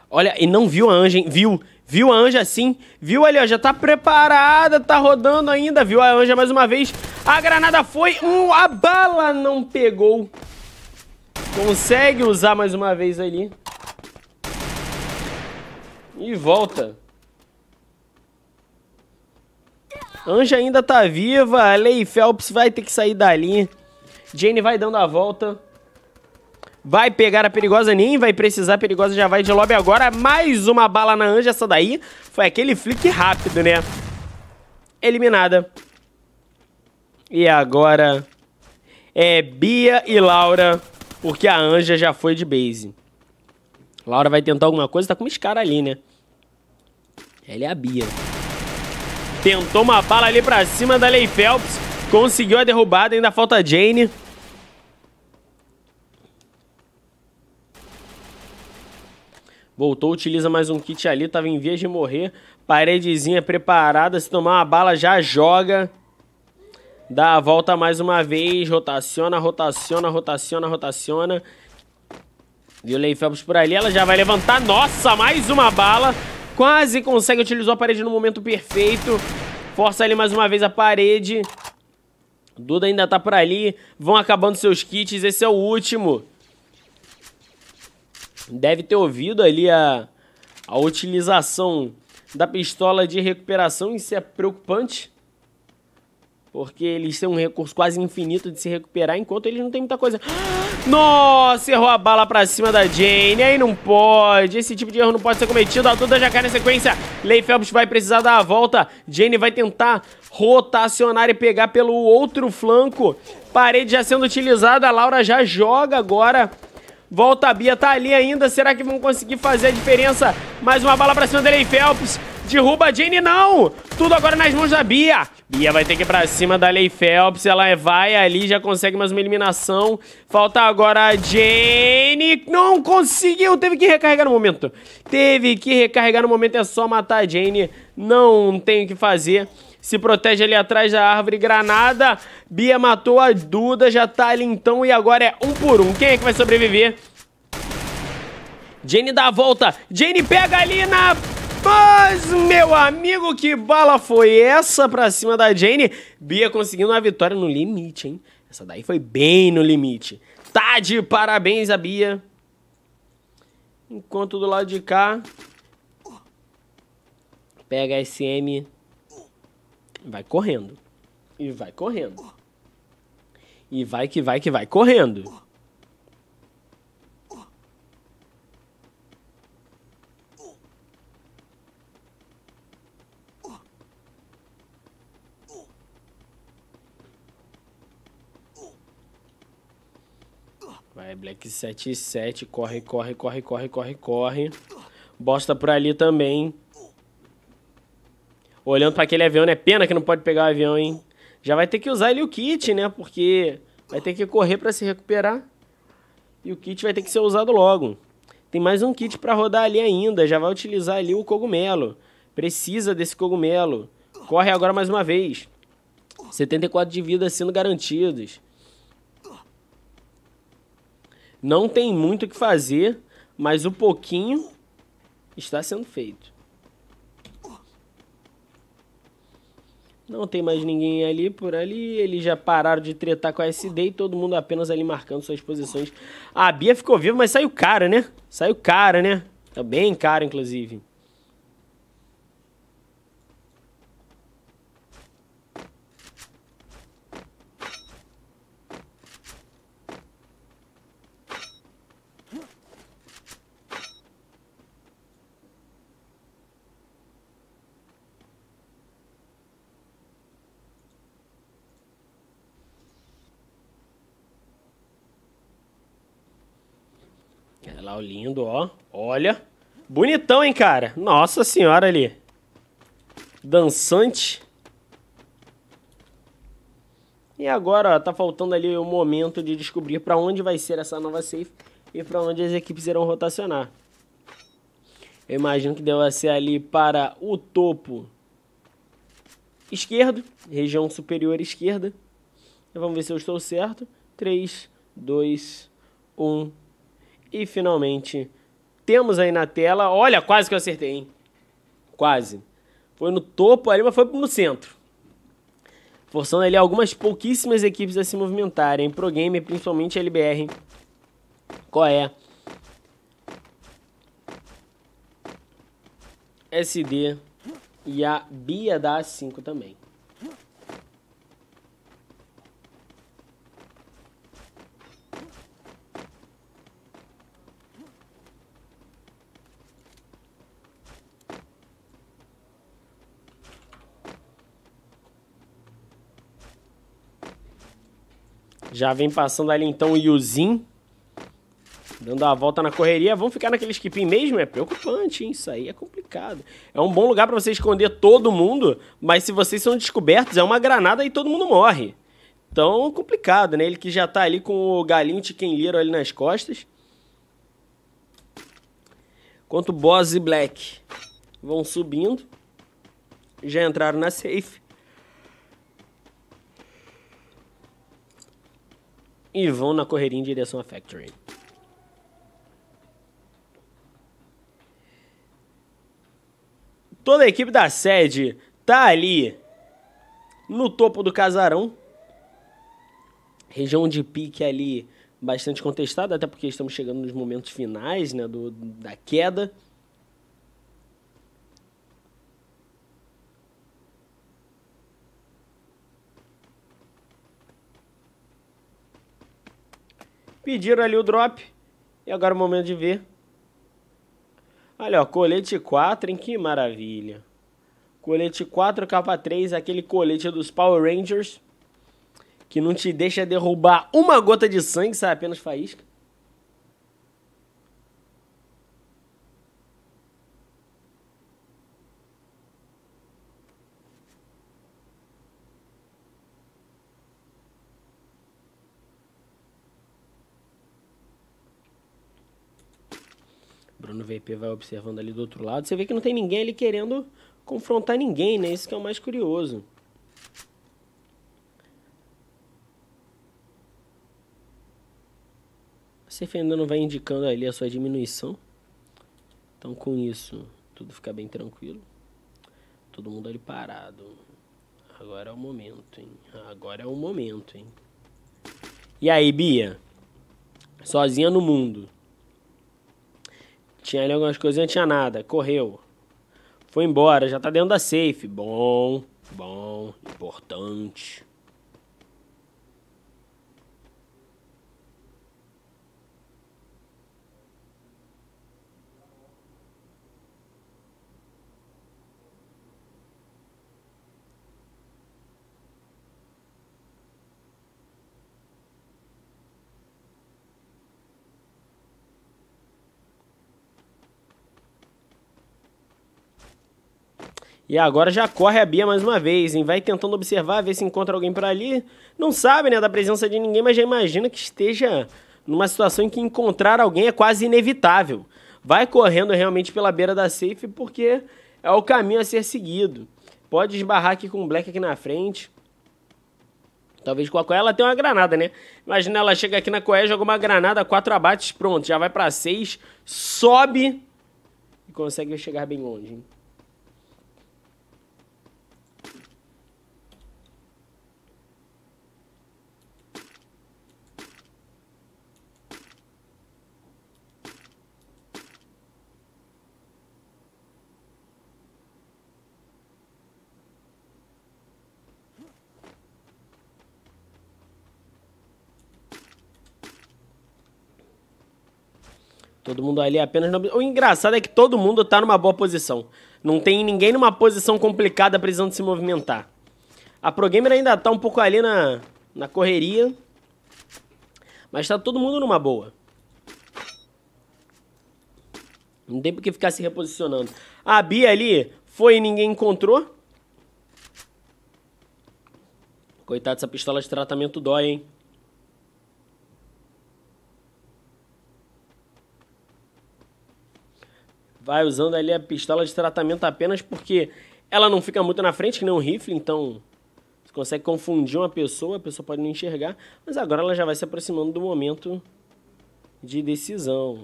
Olha, e não viu a Anja, hein? Viu? Viu a Anja sim? Viu ali, ó, já tá preparada, tá rodando ainda. Viu a Anja mais uma vez. A granada foi, hum, a bala não pegou. Consegue usar mais uma vez ali. E volta. Anja ainda tá viva. Lei Phelps vai ter que sair da linha. Jane vai dando a volta. Vai pegar a perigosa, nem vai precisar. A perigosa já vai de lobby agora. Mais uma bala na Anja. Essa daí foi aquele flick rápido, né? Eliminada. E agora é Bia e Laura, porque a Anja já foi de base. Laura vai tentar alguma coisa, tá com uma cara ali, né? Ela é a Bia. Tentou uma bala ali pra cima da Lei Phelps. Conseguiu a derrubada, ainda falta Jane. Voltou, utiliza mais um kit ali, tava em vias de morrer. Paredezinha preparada, se tomar uma bala já joga. Dá a volta mais uma vez, rotaciona, rotaciona, rotaciona, rotaciona. Lei Phelps por ali, ela já vai levantar. Nossa, mais uma bala. Quase consegue, utilizou a parede no momento perfeito. Força ele mais uma vez a parede. Duda ainda tá por ali. Vão acabando seus kits. Esse é o último. Deve ter ouvido ali a, a utilização da pistola de recuperação. Isso é preocupante. Porque eles têm um recurso quase infinito de se recuperar, enquanto eles não têm muita coisa. Nossa, errou a bala pra cima da Jane. Aí não pode. Esse tipo de erro não pode ser cometido. A Duda já cai na sequência. Lei Phelps vai precisar dar a volta. Jane vai tentar rotacionar e pegar pelo outro flanco. Parede já sendo utilizada. A Laura já joga agora. Volta a Bia, tá ali ainda. Será que vão conseguir fazer a diferença? Mais uma bala pra cima da Lei Phelps. Derruba a Jane, não! Tudo agora nas mãos da Bia. Bia vai ter que ir pra cima da Lei Phelps. Ela é vai ali, já consegue mais uma eliminação. Falta agora a Jane. Não conseguiu! Teve que recarregar no momento. Teve que recarregar no momento. É só matar a Jane. Não tem o que fazer se protege ali atrás da árvore granada. Bia matou a Duda, já tá ali então e agora é um por um. Quem é que vai sobreviver? Jane dá a volta. Jane pega ali na mas, meu amigo, que bala foi essa pra cima da Jane? Bia conseguindo uma vitória no limite, hein? Essa daí foi bem no limite. Tá de parabéns a Bia. Enquanto do lado de cá... Pega a SM. Vai correndo. E vai correndo. E vai que vai que vai correndo. Vai, é, Black 77. Corre, corre, corre, corre, corre, corre. Bosta por ali também. Olhando para aquele avião, né? Pena que não pode pegar o avião, hein? Já vai ter que usar ele o kit, né? Porque vai ter que correr para se recuperar. E o kit vai ter que ser usado logo. Tem mais um kit para rodar ali ainda. Já vai utilizar ali o cogumelo. Precisa desse cogumelo. Corre agora mais uma vez. 74 de vida sendo garantidos. Não tem muito o que fazer, mas o pouquinho está sendo feito. Não tem mais ninguém ali por ali. Eles já pararam de tretar com a SD e todo mundo apenas ali marcando suas posições. A Bia ficou viva, mas saiu cara, né? Saiu cara, né? Tá bem cara, inclusive. ó. Olha. Bonitão, hein, cara? Nossa senhora ali. Dançante. E agora, ó, tá faltando ali o momento de descobrir para onde vai ser essa nova safe e para onde as equipes irão rotacionar. Eu imagino que deva ser ali para o topo esquerdo, região superior esquerda. Vamos ver se eu estou certo. 3, 2, 1... E finalmente temos aí na tela. Olha, quase que eu acertei, hein? Quase. Foi no topo ali, mas foi no centro. Forçando ali algumas pouquíssimas equipes a se movimentarem. Pro Gamer, principalmente LBR. Qual é? SD e a Bia da A5 também. Já vem passando ali então o Yuzin. Dando a volta na correria. Vão ficar naquele skipim mesmo? É preocupante, hein? Isso aí é complicado. É um bom lugar para você esconder todo mundo, mas se vocês são descobertos, é uma granada e todo mundo morre. Então, complicado, né? Ele que já tá ali com o galinho tiquenheiro ali nas costas. Enquanto Boss e Black vão subindo. Já entraram na safe. e vão na correria em direção à Factory. Toda a equipe da sede tá ali no topo do casarão. Região de pique ali bastante contestada, até porque estamos chegando nos momentos finais né, do, da queda. Pediram ali o drop. E agora é o momento de ver. Olha, ó, colete 4, hein? Que maravilha. Colete 4 capa 3, aquele colete dos Power Rangers. Que não te deixa derrubar uma gota de sangue, sai apenas faísca. IP vai observando ali do outro lado, você vê que não tem ninguém ali querendo confrontar ninguém, né? Isso que é o mais curioso. A CF ainda não vai indicando ali a sua diminuição. Então com isso, tudo fica bem tranquilo. Todo mundo ali parado. Agora é o momento, hein? Agora é o momento, hein? E aí, Bia? Sozinha no mundo. Tinha ali algumas coisas, não tinha nada. Correu. Foi embora, já tá dentro da safe. Bom, bom, importante. E agora já corre a Bia mais uma vez, hein? Vai tentando observar, ver se encontra alguém por ali. Não sabe, né, da presença de ninguém, mas já imagina que esteja numa situação em que encontrar alguém é quase inevitável. Vai correndo realmente pela beira da safe porque é o caminho a ser seguido. Pode esbarrar aqui com o Black aqui na frente. Talvez com a Coé ela tem uma granada, né? Imagina ela chega aqui na Coé, joga uma granada, quatro abates, pronto. Já vai para seis, sobe e consegue chegar bem longe, hein? Todo mundo ali apenas. Na... O engraçado é que todo mundo tá numa boa posição. Não tem ninguém numa posição complicada precisando se movimentar. A Pro Gamer ainda tá um pouco ali na, na correria. Mas tá todo mundo numa boa. Não tem por que ficar se reposicionando. A Bia ali foi e ninguém encontrou. Coitado, essa pistola de tratamento dói, hein? vai usando ali a pistola de tratamento apenas porque ela não fica muito na frente, que nem um rifle, então você consegue confundir uma pessoa, a pessoa pode não enxergar, mas agora ela já vai se aproximando do momento de decisão.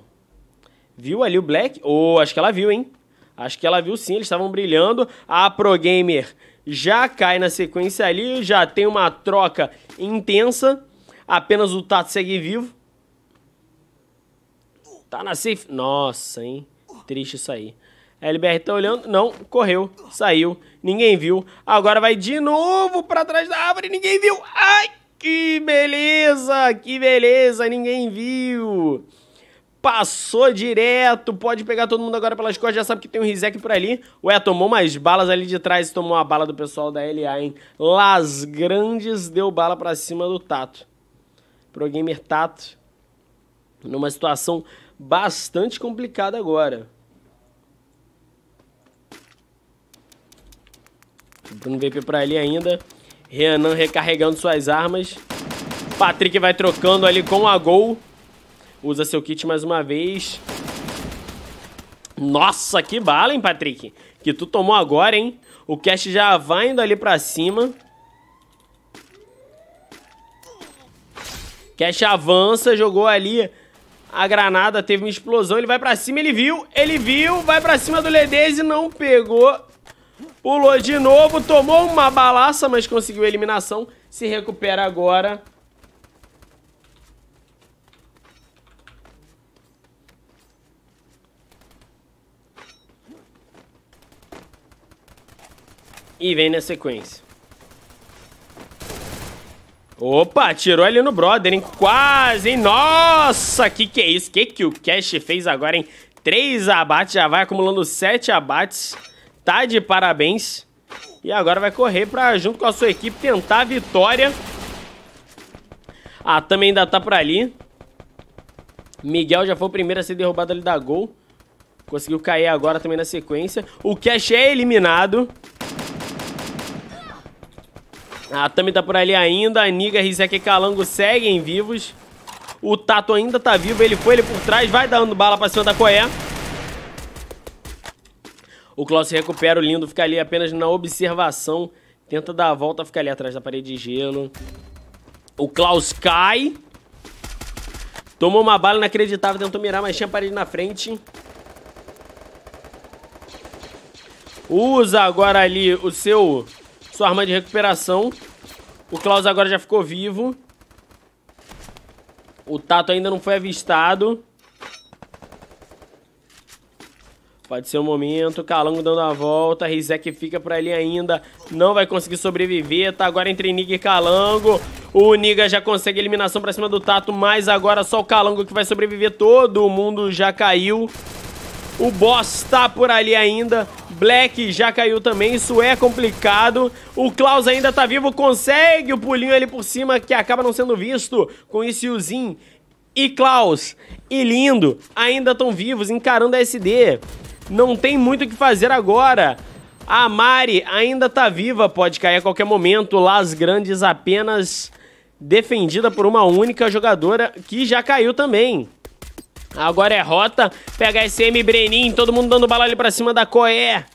Viu ali o Black? Ou oh, acho que ela viu, hein? Acho que ela viu sim, eles estavam brilhando. A Pro Gamer já cai na sequência ali, já tem uma troca intensa. Apenas o Tato segue vivo. Tá na safe. Nossa, hein? Triste isso aí. A LBR tá olhando. Não, correu. Saiu. Ninguém viu. Agora vai de novo pra trás da árvore. Ninguém viu. Ai, que beleza. Que beleza. Ninguém viu. Passou direto. Pode pegar todo mundo agora pelas costas. Já sabe que tem um Rizek por ali. Ué, tomou umas balas ali de trás. Tomou a bala do pessoal da LA, hein? Las Grandes deu bala pra cima do Tato. Pro gamer Tato. Numa situação bastante complicada agora. Bruno VP pra ali ainda. Renan recarregando suas armas. Patrick vai trocando ali com a Gol. Usa seu kit mais uma vez. Nossa, que bala, hein, Patrick? Que tu tomou agora, hein? O Cash já vai indo ali pra cima. Cash avança, jogou ali a granada teve uma explosão, ele vai pra cima, ele viu, ele viu, vai pra cima do Ledez e não pegou. Pulou de novo, tomou uma balaça, mas conseguiu a eliminação. Se recupera agora. E vem na sequência. Opa, tirou ali no brother, hein? Quase, hein? Nossa, que que é isso? Que que o Cash fez agora, hein? Três abates, já vai acumulando sete abates. Tá de parabéns. E agora vai correr pra, junto com a sua equipe, tentar a vitória. Ah, também ainda tá por ali. Miguel já foi o primeiro a ser derrubado ali da gol. Conseguiu cair agora também na sequência. O Cash é eliminado. A Tami tá por ali ainda. A Niga, Rizek e Calango seguem vivos. O Tato ainda tá vivo. Ele foi ele por trás. Vai dando bala pra cima da Coé. O Klaus se recupera. O Lindo fica ali apenas na observação. Tenta dar a volta. Fica ali atrás da parede de gelo. O Klaus cai. Tomou uma bala inacreditável. Tentou mirar, mas tinha a parede na frente. Usa agora ali o seu sua arma de recuperação. O Klaus agora já ficou vivo. O Tato ainda não foi avistado. Pode ser o um momento. Calango dando a volta. Rizek fica por ali ainda. Não vai conseguir sobreviver. Tá agora entre Niga e Calango. O Niga já consegue eliminação pra cima do Tato. Mas agora só o Calango que vai sobreviver. Todo mundo já caiu. O boss tá por ali ainda. Black já caiu também, isso é complicado. O Klaus ainda tá vivo, consegue o pulinho ali por cima, que acaba não sendo visto com esse Yuzin. E Klaus e Lindo ainda estão vivos, encarando a SD. Não tem muito o que fazer agora. A Mari ainda tá viva, pode cair a qualquer momento. Las Grandes apenas defendida por uma única jogadora que já caiu também. Agora é rota. Pega SM Brenin, todo mundo dando bala ali pra cima da Coé.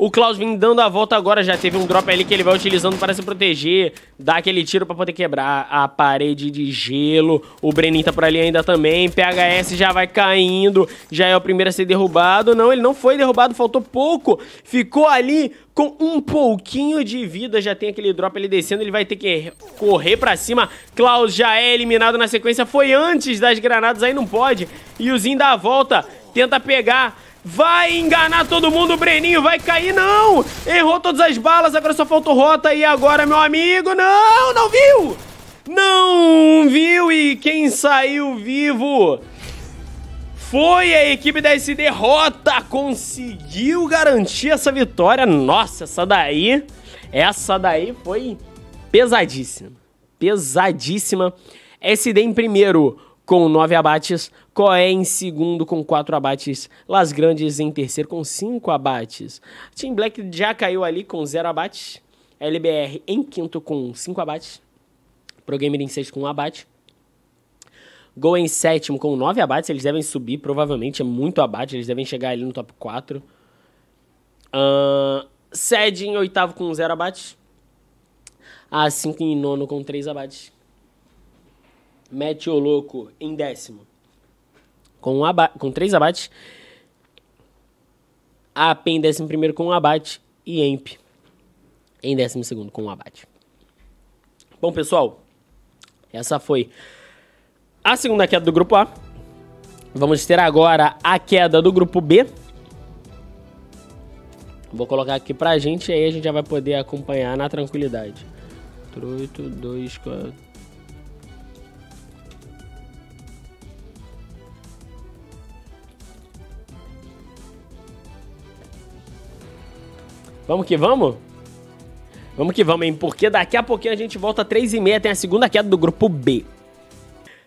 O Klaus vem dando a volta agora, já teve um drop ali que ele vai utilizando para se proteger, dá aquele tiro para poder quebrar a parede de gelo. O Brenin tá por ali ainda também, PHS já vai caindo, já é o primeiro a ser derrubado. Não, ele não foi derrubado, faltou pouco, ficou ali com um pouquinho de vida, já tem aquele drop ali descendo, ele vai ter que correr para cima. Klaus já é eliminado na sequência, foi antes das granadas, aí não pode. E o Zin dá a volta, tenta pegar Vai enganar todo mundo, o Breninho vai cair, não! Errou todas as balas, agora só faltou rota e agora, meu amigo, não, não viu! Não viu e quem saiu vivo foi a equipe da SD Rota, conseguiu garantir essa vitória. Nossa, essa daí, essa daí foi pesadíssima, pesadíssima. SD em primeiro com nove abates, Coé em segundo com quatro abates, Las Grandes em terceiro com cinco abates. Team Black já caiu ali com zero abates, LBR em quinto com cinco abates, Pro em sexto com um abate. Go em sétimo com nove abates, eles devem subir, provavelmente é muito abate, eles devem chegar ali no top 4. Uh, Sede em oitavo com zero abates. A5 em nono com três abates. Mete o louco em décimo com, um abate, com três abates. A AP em 11 com um abate. E EMP em 12 com um abate. Bom, pessoal, essa foi a segunda queda do grupo A. Vamos ter agora a queda do grupo B. Vou colocar aqui pra gente, e aí a gente já vai poder acompanhar na tranquilidade. 8, 2, 4. Vamos que vamos? Vamos que vamos, hein? Porque daqui a pouquinho a gente volta às 3h30, tem a segunda queda do grupo B.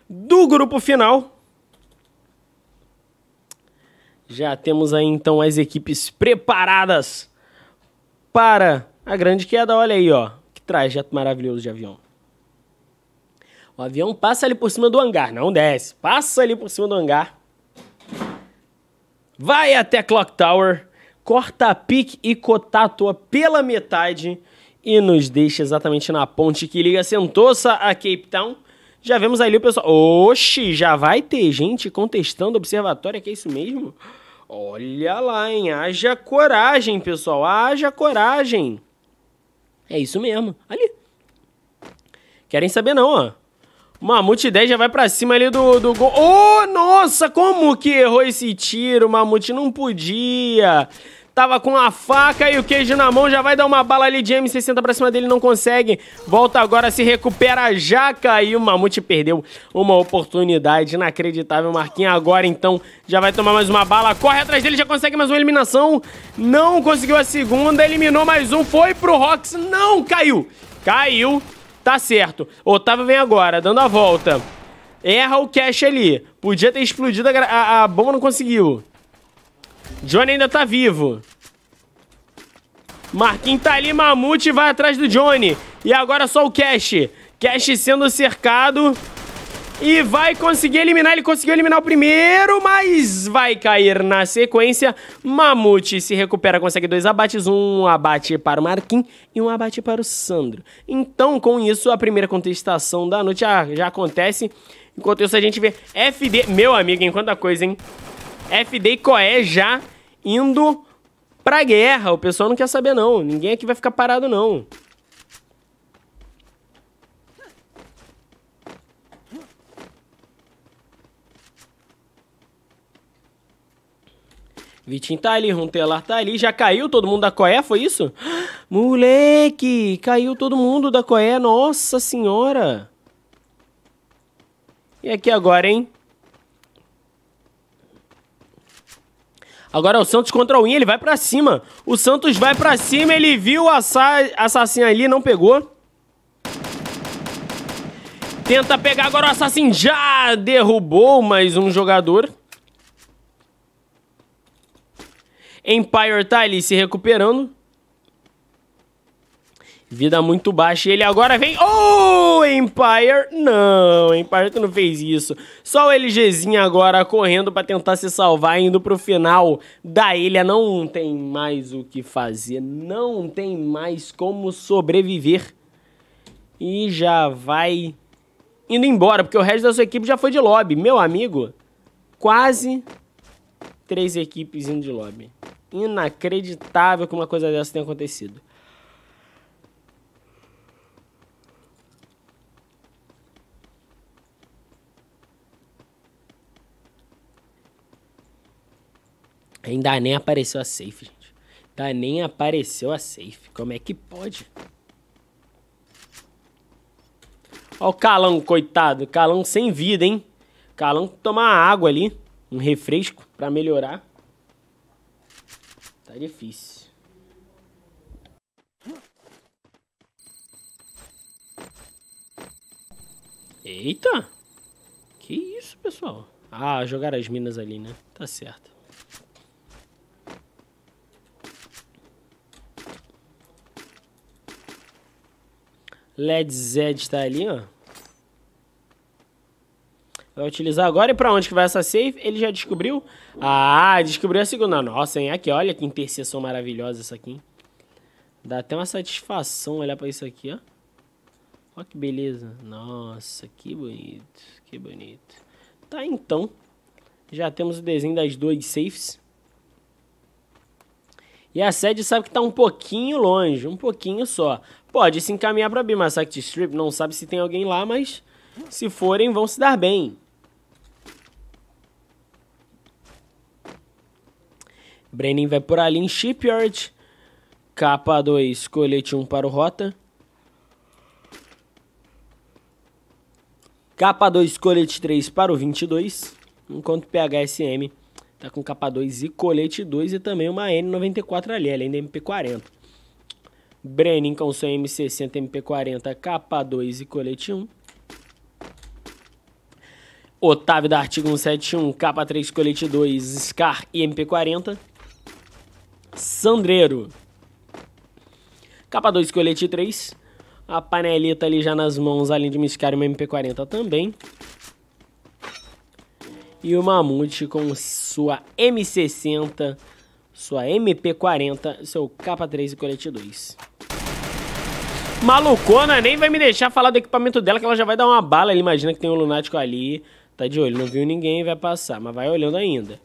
Do grupo final. Já temos aí então as equipes preparadas para a grande queda. Olha aí, ó. Que trajeto maravilhoso de avião. O avião passa ali por cima do hangar, não desce. Passa ali por cima do hangar. Vai até a Clock Tower corta a pique e cotátua pela metade e nos deixa exatamente na ponte que liga Sentosa a Cape Town. Já vemos ali o pessoal. Oxi, já vai ter gente contestando o observatório, é que é isso mesmo? Olha lá, hein? Haja coragem, pessoal. Haja coragem. É isso mesmo. Ali. Querem saber não, ó. Mamute 10 já vai pra cima ali do, do gol. Oh, nossa, como que errou esse tiro? Mamute não podia. Tava com a faca e o queijo na mão, já vai dar uma bala ali de M60 pra cima dele, não consegue. Volta agora, se recupera, já caiu. Mamute perdeu uma oportunidade inacreditável. Marquinhos agora, então, já vai tomar mais uma bala. Corre atrás dele, já consegue mais uma eliminação. Não conseguiu a segunda, eliminou mais um, foi pro Rox, não caiu. Caiu. Tá certo. Otávio vem agora, dando a volta. Erra o cash ali. Podia ter explodido, a, a, a bomba não conseguiu. Johnny ainda tá vivo. Marquinhos tá ali, Mamute vai atrás do Johnny. E agora só o Cash. Cash sendo cercado e vai conseguir eliminar. Ele conseguiu eliminar o primeiro, mas vai cair na sequência. Mamute se recupera, consegue dois abates, um abate para o Marquinhos e um abate para o Sandro. Então, com isso, a primeira contestação da noite já, já acontece. Enquanto isso, a gente vê FD... Meu amigo, enquanto a coisa, hein? FD e Coé já indo pra guerra. O pessoal não quer saber, não. Ninguém aqui vai ficar parado, não. Vitinho tá ali, Runtelar tá ali. Já caiu todo mundo da Coé, foi isso? Moleque! Caiu todo mundo da Coé, nossa senhora! E aqui agora, hein? Agora é o Santos contra o Win, ele vai pra cima. O Santos vai pra cima, ele viu o assassino ali, não pegou. Tenta pegar agora o assassino, já derrubou mais um jogador. Empire tá ali se recuperando. Vida muito baixa. E ele agora vem... Oh, Empire! Não, Empire, tu não fez isso. Só o LGzinho agora correndo pra tentar se salvar, indo pro final da ilha. Não tem mais o que fazer. Não tem mais como sobreviver. E já vai indo embora, porque o resto da sua equipe já foi de lobby. Meu amigo, quase três equipes indo de lobby. Inacreditável que uma coisa dessa tenha acontecido. Ainda nem apareceu a safe, gente. Ainda nem apareceu a safe. Como é que pode? Ó o Calão, coitado. Calão sem vida, hein? Calão toma água ali um refresco para melhorar. Tá difícil. Eita! Que isso, pessoal? Ah, jogaram as minas ali, né? Tá certo. Led Zed está ali, ó. Vai utilizar agora. E pra onde que vai essa save? Ele já descobriu? Ah, descobriu a segunda. Nossa, hein? Aqui, olha que interseção maravilhosa essa aqui, hein? Dá até uma satisfação olhar pra isso aqui, ó. Olha que beleza. Nossa, que bonito. Que bonito. Tá, então. Já temos o desenho das duas safes. E a sede sabe que tá um pouquinho longe, um pouquinho só. Pode se encaminhar para Bimasaki Strip, não sabe se tem alguém lá, mas se forem vão se dar bem. Brenin vai por ali em Shipyard. k 2, colete 1 um para o Rota. k 2, colete 3 para o 22. Enquanto o PHSM tá com k 2 e colete 2 e também uma N94 ali, além da MP40. Brenin com seu M60 MP40, k 2 e colete 1. Otávio da Artigo 171, k 3, colete 2, SCAR e MP40. Sandreiro. Capa 2, colete 3. A panelita ali já nas mãos, além de Miscário, uma MP40 também. E o Mamute com sua M60, sua MP40, seu capa 3 e colete 2. Malucona, nem vai me deixar falar do equipamento dela, que ela já vai dar uma bala. ali. imagina que tem um lunático ali. Tá de olho, não viu ninguém, vai passar, mas vai olhando ainda.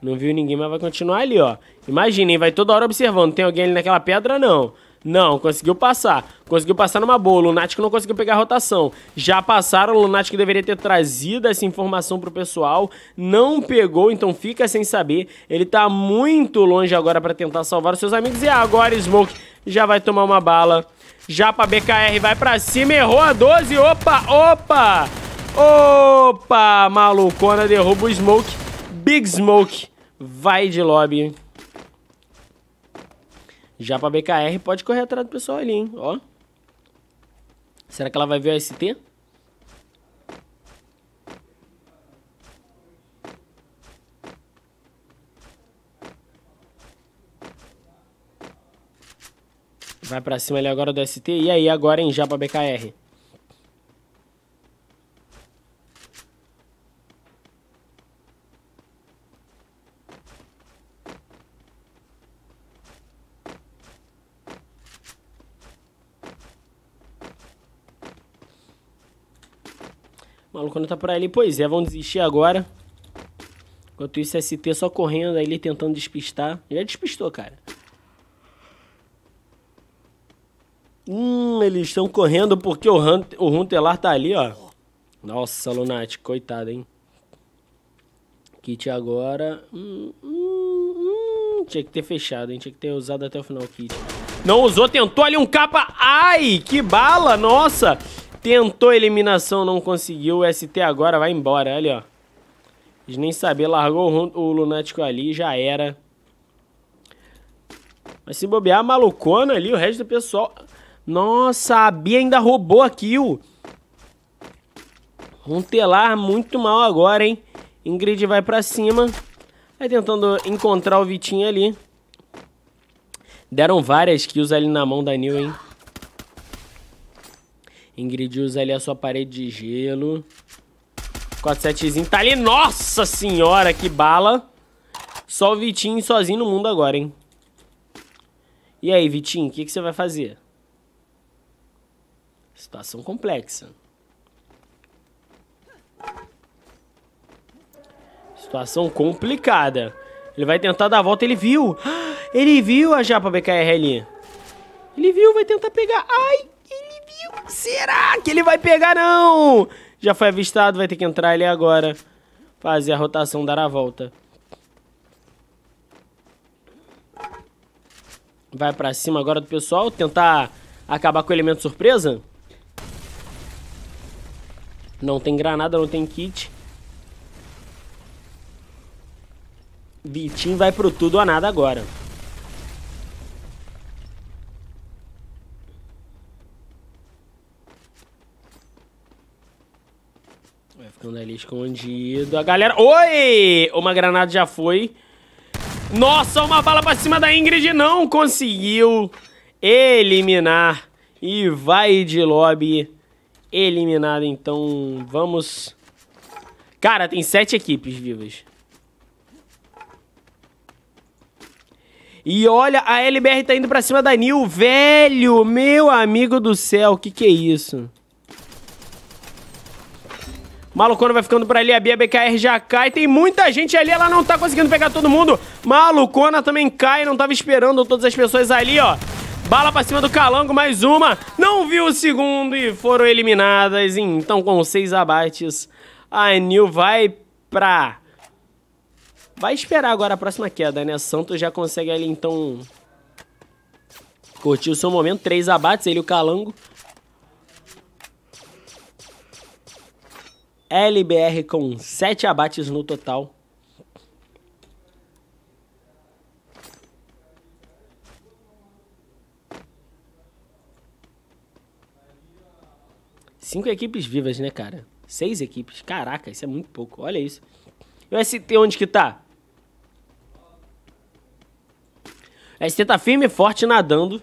Não viu ninguém, mas vai continuar ali, ó. Imaginem, vai toda hora observando. Tem alguém ali naquela pedra? Não. Não, conseguiu passar. Conseguiu passar numa boa. O Lunático não conseguiu pegar a rotação. Já passaram, o Lunático deveria ter trazido essa informação pro pessoal. Não pegou, então fica sem saber. Ele tá muito longe agora para tentar salvar os seus amigos. E agora, Smoke já vai tomar uma bala. Já pra BKR, vai pra cima, errou a 12. Opa, opa! Opa, malucona, derruba o Smoke. Big Smoke vai de lobby. Já pra BKR pode correr atrás do pessoal ali, hein? Ó. Será que ela vai ver o ST? Vai pra cima ali agora do ST. E aí agora, hein? Já pra BKR. O maluco não tá por ali. Pois é, vão desistir agora. Enquanto isso, ST só correndo, aí ele tentando despistar. Já despistou, cara. Hum, eles estão correndo porque o, Hunt, o Huntelar tá ali, ó. Nossa, Lunatic, coitado, hein. Kit agora... Hum, hum, hum. Tinha que ter fechado, hein. Tinha que ter usado até o final o kit. Não usou, tentou ali um capa. Ai, que bala, nossa. Tentou eliminação, não conseguiu. O ST agora vai embora, olha, ó. Eles nem saber, largou o, o Lunático ali já era. Mas se bobear, malucona ali, o resto do pessoal... Nossa, a Bia ainda roubou a kill. Runtelar muito mal agora, hein? Ingrid vai pra cima. Vai tentando encontrar o Vitinho ali. Deram várias kills ali na mão da Nil, hein? Ingrid usa ali a sua parede de gelo. 47zinho tá ali. Nossa senhora, que bala. Só o Vitinho sozinho no mundo agora, hein? E aí, Vitinho, o que, que você vai fazer? Situação complexa. Situação complicada. Ele vai tentar dar a volta, ele viu. Ele viu a japa BKR ali. Ele viu, vai tentar pegar. Ai, Será que ele vai pegar, não? Já foi avistado, vai ter que entrar ele agora. Fazer a rotação, dar a volta. Vai pra cima agora do pessoal, tentar acabar com o elemento surpresa. Não tem granada, não tem kit. Vitinho vai pro tudo ou nada agora. Ficando ali escondido. A galera... Oi! Uma granada já foi. Nossa, uma bala pra cima da Ingrid. Não conseguiu eliminar. E vai de lobby eliminado. Então, vamos... Cara, tem sete equipes vivas. E olha, a LBR tá indo pra cima da Nil, velho! Meu amigo do céu, o que que é isso? Malucona vai ficando por ali, a Bia BKR já cai. Tem muita gente ali, ela não tá conseguindo pegar todo mundo. Malucona também cai, não tava esperando todas as pessoas ali, ó. Bala pra cima do Calango, mais uma. Não viu o segundo e foram eliminadas. Então, com seis abates, a Nil vai pra... Vai esperar agora a próxima queda, né? Santos já consegue ali, então... Curtiu o seu momento. Três abates, ele e o Calango. LBR com 7 abates no total. Cinco equipes vivas, né, cara? Seis equipes. Caraca, isso é muito pouco. Olha isso. E o ST onde que tá? O ST tá firme e forte nadando.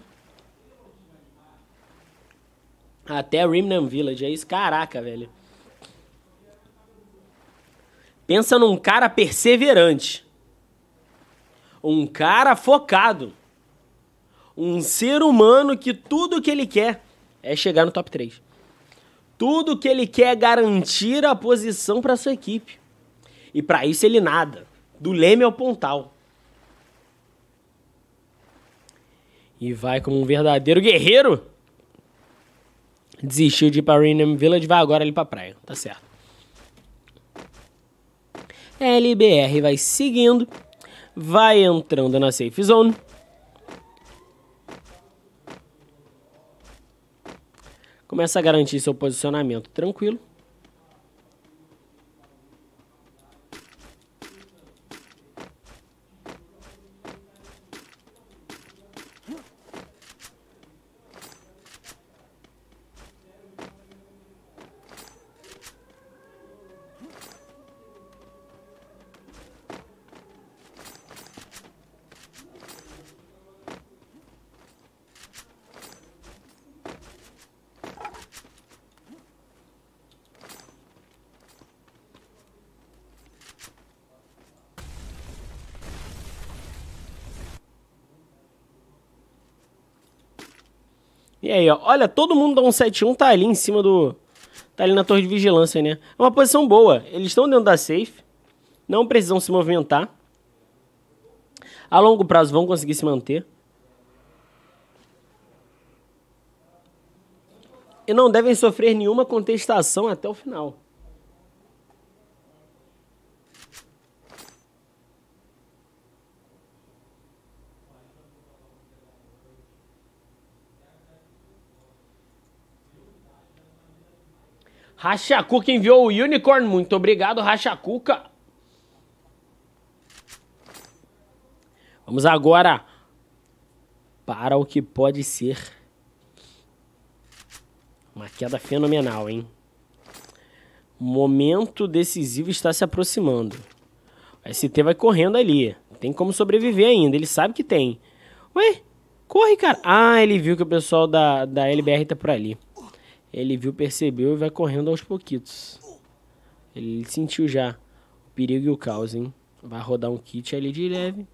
Até Rimland Village. É isso. Caraca, velho. Pensa num cara perseverante. Um cara focado. Um ser humano que tudo que ele quer é chegar no top 3. Tudo que ele quer é garantir a posição para sua equipe. E para isso ele nada, do leme ao pontal. E vai como um verdadeiro guerreiro. Desistiu de ir para Rainham Village, vai agora ali para praia, tá certo. LBR vai seguindo, vai entrando na safe zone. Começa a garantir seu posicionamento tranquilo. E aí, ó. Olha, todo mundo da 171 tá ali em cima do. Tá ali na torre de vigilância, né? É uma posição boa. Eles estão dentro da safe. Não precisam se movimentar. A longo prazo vão conseguir se manter. E não devem sofrer nenhuma contestação até o final. Rachacuca enviou o Unicorn. Muito obrigado, Rachacuca. Vamos agora para o que pode ser uma queda fenomenal, hein? Momento decisivo está se aproximando. O ST vai correndo ali. Tem como sobreviver ainda. Ele sabe que tem. Ué? Corre, cara. Ah, ele viu que o pessoal da, da LBR tá por ali. Ele viu, percebeu e vai correndo aos pouquitos. Ele sentiu já o perigo e o caos, hein? Vai rodar um kit ali de leve.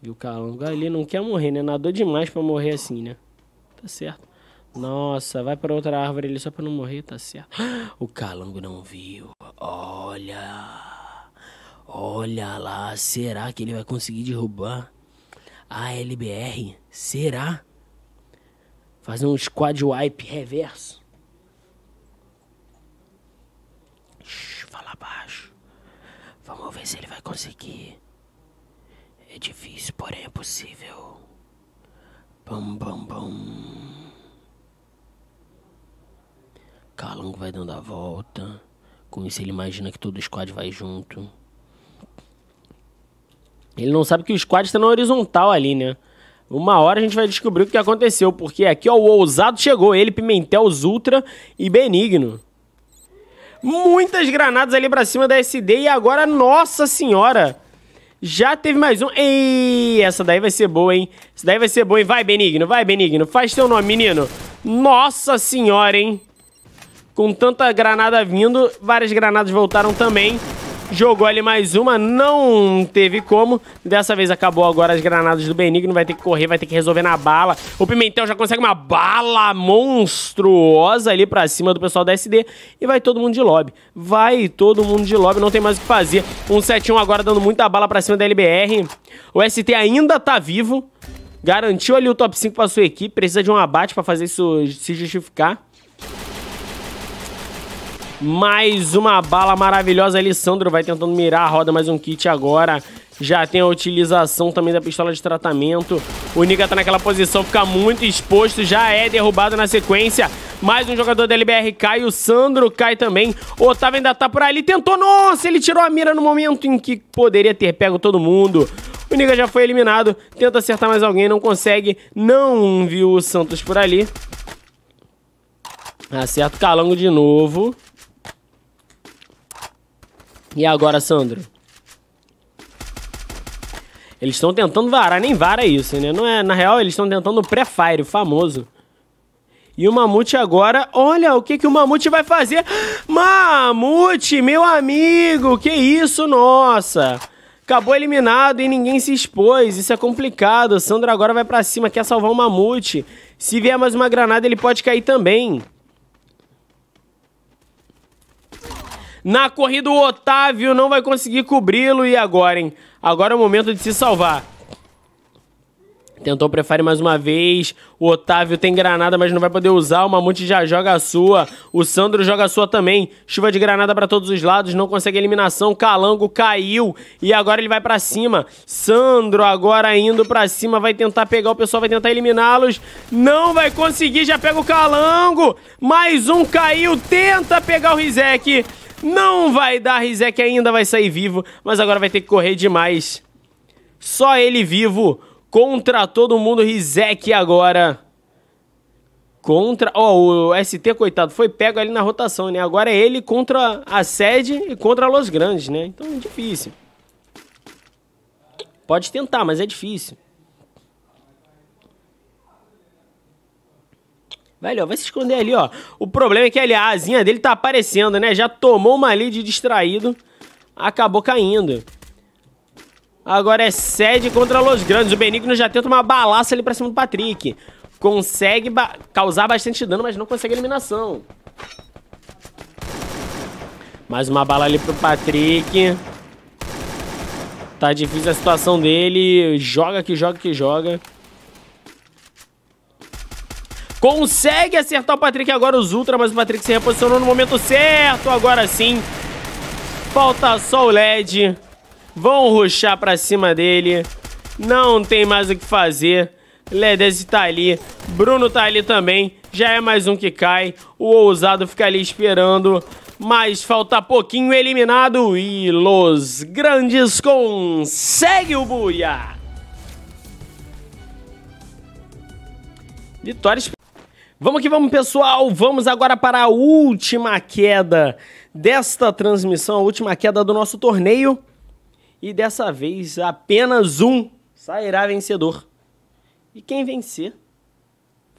E o calango ali, não quer morrer, né? Nadou demais para morrer assim, né? Tá certo. Nossa, vai para outra árvore ali só para não morrer, tá certo. O calango não viu. Olha. Olha lá, será que ele vai conseguir derrubar a LBR? Será? Fazer um squad wipe reverso. Shhh, fala baixo. Vamos ver se ele vai conseguir. É difícil, porém é possível. Bam, bam, bam. Calango vai dando a volta. Com isso ele imagina que todo o squad vai junto. Ele não sabe que o squad está na horizontal ali, né? Uma hora a gente vai descobrir o que aconteceu, porque aqui ó, o ousado chegou, ele, Pimentel, Zultra e Benigno. Muitas granadas ali pra cima da SD e agora, nossa senhora, já teve mais um. Ei, essa daí vai ser boa, hein? Essa daí vai ser boa, hein? Vai, Benigno, vai, Benigno, faz teu nome, menino. Nossa senhora, hein? Com tanta granada vindo, várias granadas voltaram também. Jogou ali mais uma, não teve como. Dessa vez acabou agora as granadas do Benigno, vai ter que correr, vai ter que resolver na bala. O Pimentel já consegue uma bala monstruosa ali pra cima do pessoal da SD. E vai todo mundo de lobby. Vai todo mundo de lobby, não tem mais o que fazer. 171 agora dando muita bala pra cima da LBR. O ST ainda tá vivo. Garantiu ali o top 5 pra sua equipe. Precisa de um abate pra fazer isso se justificar. Mais uma bala maravilhosa. Alessandro vai tentando mirar a roda, mais um kit agora. Já tem a utilização também da pistola de tratamento. O Nika tá naquela posição, fica muito exposto, já é derrubado na sequência. Mais um jogador da LBR cai, o Sandro cai também. O Otávio ainda tá por ali, tentou, nossa, ele tirou a mira no momento em que poderia ter pego todo mundo. O Nika já foi eliminado, tenta acertar mais alguém, não consegue. Não viu o Santos por ali. Acerta o Calango de novo. E agora, Sandro? Eles estão tentando varar, nem vara isso, né? Não é, na real, eles estão tentando o pré-fire, famoso. E o Mamute agora, olha o que, que o Mamute vai fazer. Mamute, meu amigo, que isso, nossa. Acabou eliminado e ninguém se expôs, isso é complicado. Sandro agora vai para cima, quer salvar o Mamute. Se vier mais uma granada, ele pode cair também. Na corrida, o Otávio não vai conseguir cobri-lo. E agora, hein? Agora é o momento de se salvar. Tentou o mais uma vez. O Otávio tem granada, mas não vai poder usar. O Mamute já joga a sua. O Sandro joga a sua também. Chuva de granada para todos os lados. Não consegue eliminação. Calango caiu. E agora ele vai para cima. Sandro agora indo para cima. Vai tentar pegar o pessoal. Vai tentar eliminá-los. Não vai conseguir. Já pega o Calango. Mais um caiu. Tenta pegar o Rizek. Não vai dar, Rizek ainda vai sair vivo, mas agora vai ter que correr demais. Só ele vivo contra todo mundo, Rizek agora. Contra. Ó, oh, o ST, coitado, foi pego ali na rotação, né? Agora é ele contra a sede e contra Los Grandes, né? Então é difícil. Pode tentar, mas é difícil. Velho, ó, vai se esconder ali, ó. O problema é que ali, a asinha dele tá aparecendo, né? Já tomou uma lead distraído. Acabou caindo. Agora é sede contra Los Grandes. O Benigno já tenta uma balaça ali pra cima do Patrick. Consegue ba causar bastante dano, mas não consegue eliminação. Mais uma bala ali pro Patrick. Tá difícil a situação dele. Joga que joga que joga. Consegue acertar o Patrick agora, os Ultra, mas o Patrick se reposicionou no momento certo. Agora sim. Falta só o LED. Vão ruxar pra cima dele. Não tem mais o que fazer. Ledese tá ali. Bruno tá ali também. Já é mais um que cai. O ousado fica ali esperando. Mas falta pouquinho eliminado. E Los Grandes consegue o Buia. Vitória Vamos que vamos, pessoal! Vamos agora para a última queda desta transmissão, a última queda do nosso torneio. E dessa vez apenas um sairá vencedor. E quem vencer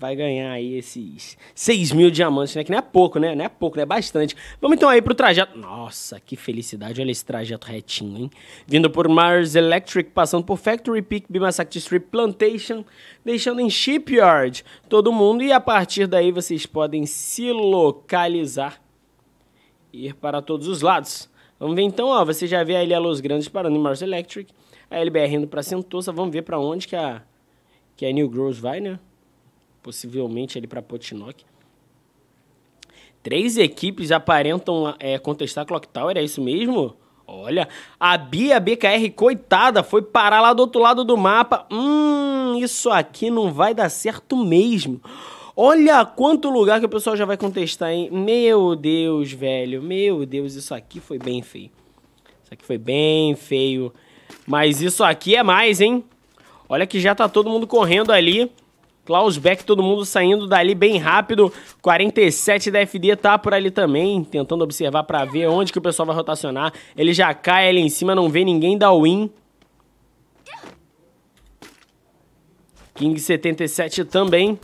vai ganhar aí esses 6 mil diamantes, né? Que não é pouco, né? Não é pouco, né? É bastante. Vamos então aí pro trajeto. Nossa, que felicidade. Olha esse trajeto retinho, hein? Vindo por Mars Electric, passando por Factory Peak, Bimasacti Street Plantation, deixando em Shipyard todo mundo. E a partir daí vocês podem se localizar e ir para todos os lados. Vamos ver então, ó. Você já vê a Los Grandes parando em Mars Electric, a LBR indo para Sentosa. Vamos ver para onde que a, que a New Growth vai, né? possivelmente ali para Potinok. Três equipes aparentam é, contestar a Clock Tower, é isso mesmo? Olha, a Bia BKR, coitada, foi parar lá do outro lado do mapa. Hum, isso aqui não vai dar certo mesmo. Olha quanto lugar que o pessoal já vai contestar, hein? Meu Deus, velho. Meu Deus, isso aqui foi bem feio. Isso aqui foi bem feio. Mas isso aqui é mais, hein? Olha que já tá todo mundo correndo ali. Klaus Beck, todo mundo saindo dali bem rápido. 47 da FD tá por ali também, tentando observar para ver onde que o pessoal vai rotacionar. Ele já cai ali em cima, não vê ninguém da win. King 77 também.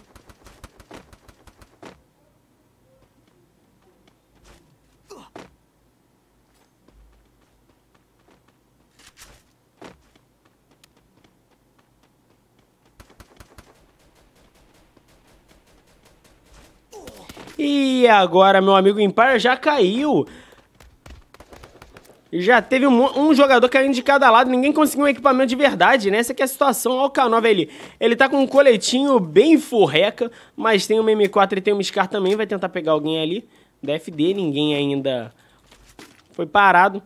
E agora, meu amigo Empire já caiu. Já teve um, um, jogador caindo de cada lado, ninguém conseguiu um equipamento de verdade, né? Essa aqui é a situação. Olha o K9 ali. Ele tá com um coletinho bem forreca, mas tem uma M4 e tem uma Scar também. Vai tentar pegar alguém ali. DFD, ninguém ainda foi parado.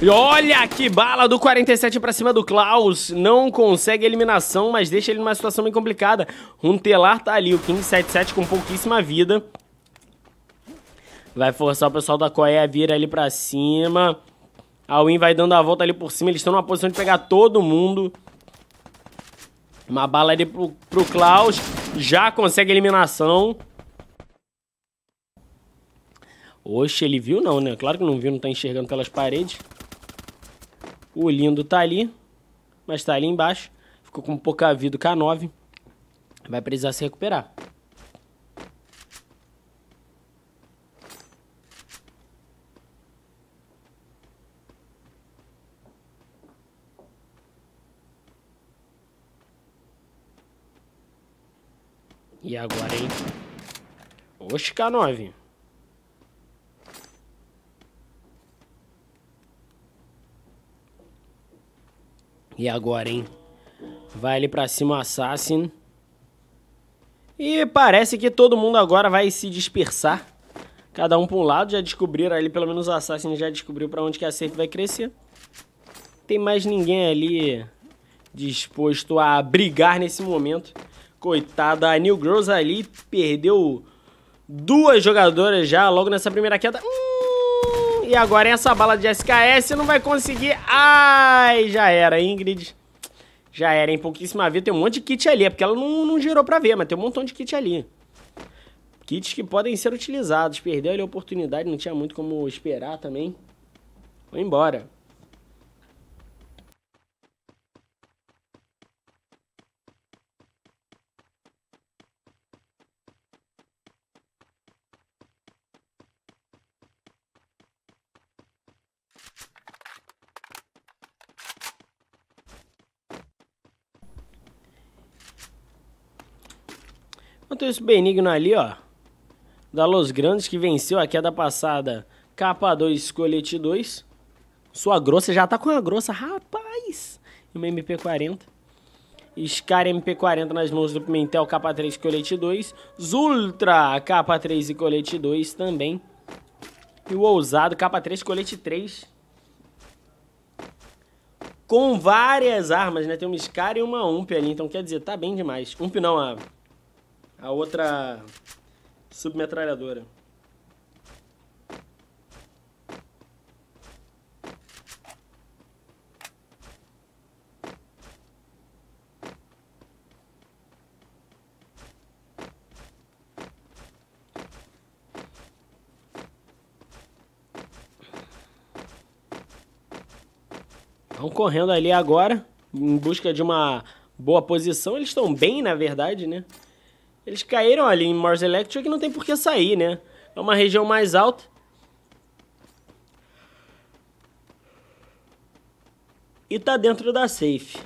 E olha que bala do 47 pra cima do Klaus. Não consegue eliminação, mas deixa ele numa situação bem complicada. Runtelar tá ali, o King 77 com pouquíssima vida. Vai forçar o pessoal da Coé a vir ali pra cima. A Win vai dando a volta ali por cima. Eles estão numa posição de pegar todo mundo. Uma bala ali pro, pro Klaus. Já consegue eliminação. Oxe, ele viu não, né? Claro que não viu, não tá enxergando pelas paredes. O Lindo tá ali, mas tá ali embaixo. Ficou com pouca vida o K9. Vai precisar se recuperar. E agora, hein? Oxe, K9. E agora, hein? Vai ali pra cima o Assassin. E parece que todo mundo agora vai se dispersar. Cada um pra um lado. Já descobriram ali, pelo menos o Assassin já descobriu para onde que a safe vai crescer. Tem mais ninguém ali disposto a brigar nesse momento. Coitada, a New Girls ali perdeu duas jogadoras já logo nessa primeira queda. Hum! E agora essa é bala de SKS não vai conseguir. Ai, já era, Ingrid. Já era, em pouquíssima vida. Tem um monte de kit ali. É porque ela não, não girou pra ver, mas tem um montão de kit ali. Kits que podem ser utilizados. Perdeu ali a oportunidade, não tinha muito como esperar também. Foi embora. Enquanto isso, Benigno ali, ó. Da Los Grandes, que venceu a queda passada. Capa 2, colete 2 Sua grossa, já tá com a grossa, rapaz! Uma MP40. Scar MP40 nas mãos do Pimentel, capa 3 colete 2. Zultra, capa 3 e colete 2 também. E o ousado, capa 3 colete 3. Com várias armas, né? Tem uma Scar e uma UMP ali, então quer dizer, tá bem demais. UMP não, a a outra submetralhadora. Estão correndo ali agora, em busca de uma boa posição. Eles estão bem, na verdade, né? Eles caíram ali em Mars Electric e não tem por que sair, né? É uma região mais alta. E tá dentro da safe.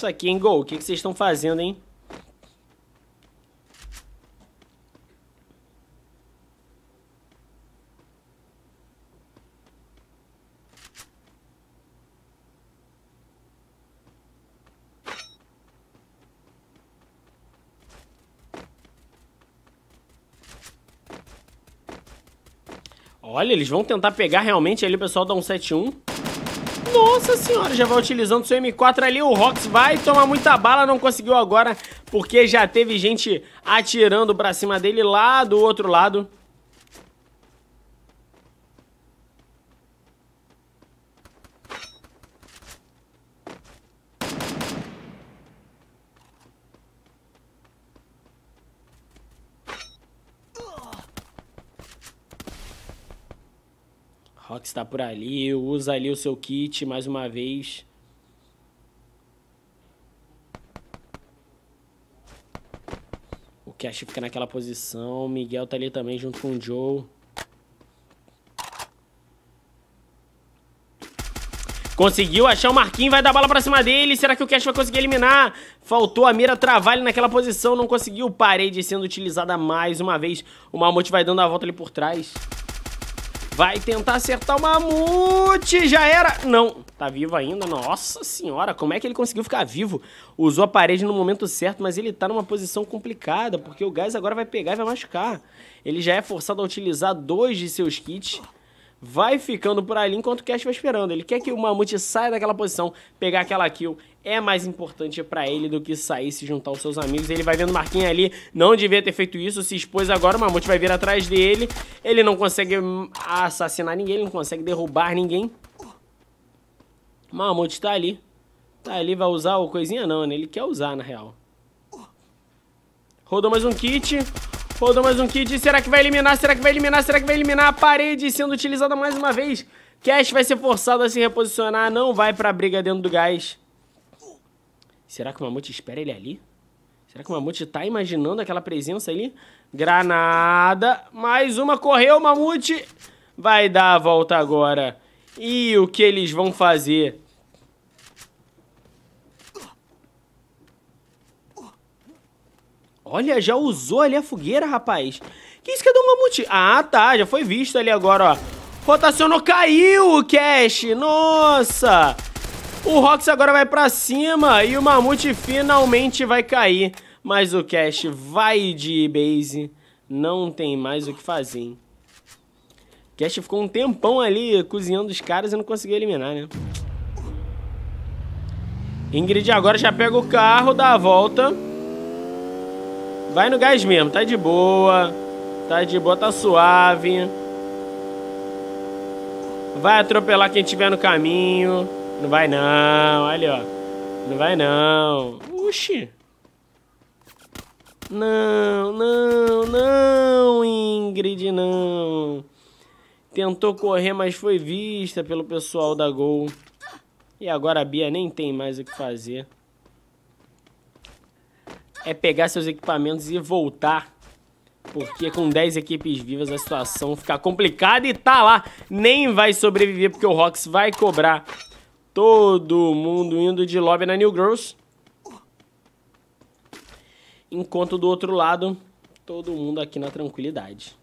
isso aqui, hein, Gol? O que, vocês estão fazendo, hein? Olha, eles vão tentar pegar realmente ali, o pessoal dá um sete um. Nossa senhora, já vai utilizando seu M4 ali. O Rox vai tomar muita bala, não conseguiu agora, porque já teve gente atirando pra cima dele lá do outro lado. está por ali, usa ali o seu kit mais uma vez. O Cash fica naquela posição, o Miguel tá ali também junto com o Joe. Conseguiu achar o Marquinhos, vai dar bala pra cima dele. Será que o Cash vai conseguir eliminar? Faltou a mira travar ele naquela posição, não conseguiu. Parede sendo utilizada mais uma vez. O Mamute vai dando a volta ali por trás. Vai tentar acertar o mamute, já era. Não, tá vivo ainda, nossa senhora, como é que ele conseguiu ficar vivo? Usou a parede no momento certo, mas ele tá numa posição complicada, porque o gás agora vai pegar e vai machucar. Ele já é forçado a utilizar dois de seus kits. Vai ficando por ali enquanto o Cash vai esperando. Ele quer que o Mamute saia daquela posição, pegar aquela kill é mais importante para ele do que sair se juntar aos seus amigos. Ele vai vendo o Marquinhos ali, não devia ter feito isso, se expôs agora, o Mamute vai vir atrás dele. Ele não consegue hum, assassinar ninguém, ele não consegue derrubar ninguém. O Mamute tá ali. Tá ali, vai usar o coisinha não, né? Ele quer usar, na real. Rodou mais um kit. Rodou mais um kit. Será que vai eliminar? Será que vai eliminar? Será que vai eliminar? A parede sendo utilizada mais uma vez. Cash vai ser forçado a se reposicionar, não vai pra briga dentro do gás. Será que o mamute espera ele ali? Será que o mamute tá imaginando aquela presença ali? Granada. Mais uma. Correu o mamute. Vai dar a volta agora. E o que eles vão fazer? Olha, já usou ali a fogueira, rapaz. Que isso que é do mamute? Ah, tá. Já foi visto ali agora, ó. Rotacionou, caiu o cash. Nossa. O Rox agora vai pra cima e o Mamute finalmente vai cair. Mas o Cash vai de base. Não tem mais o que fazer, hein? Cash ficou um tempão ali cozinhando os caras e não conseguiu eliminar, né? Ingrid agora já pega o carro, dá a volta. Vai no gás mesmo, tá de boa. Tá de boa, tá suave. Vai atropelar quem tiver no caminho. Não vai não, olha, ó. Não vai não. Oxi. Não, não, não, Ingrid, não. Tentou correr, mas foi vista pelo pessoal da Gol. E agora a Bia nem tem mais o que fazer. É pegar seus equipamentos e voltar. Porque com 10 equipes vivas a situação fica complicada e tá lá. Nem vai sobreviver porque o Rox vai cobrar Todo mundo indo de lobby na New Girls. Enquanto do outro lado, todo mundo aqui na tranquilidade.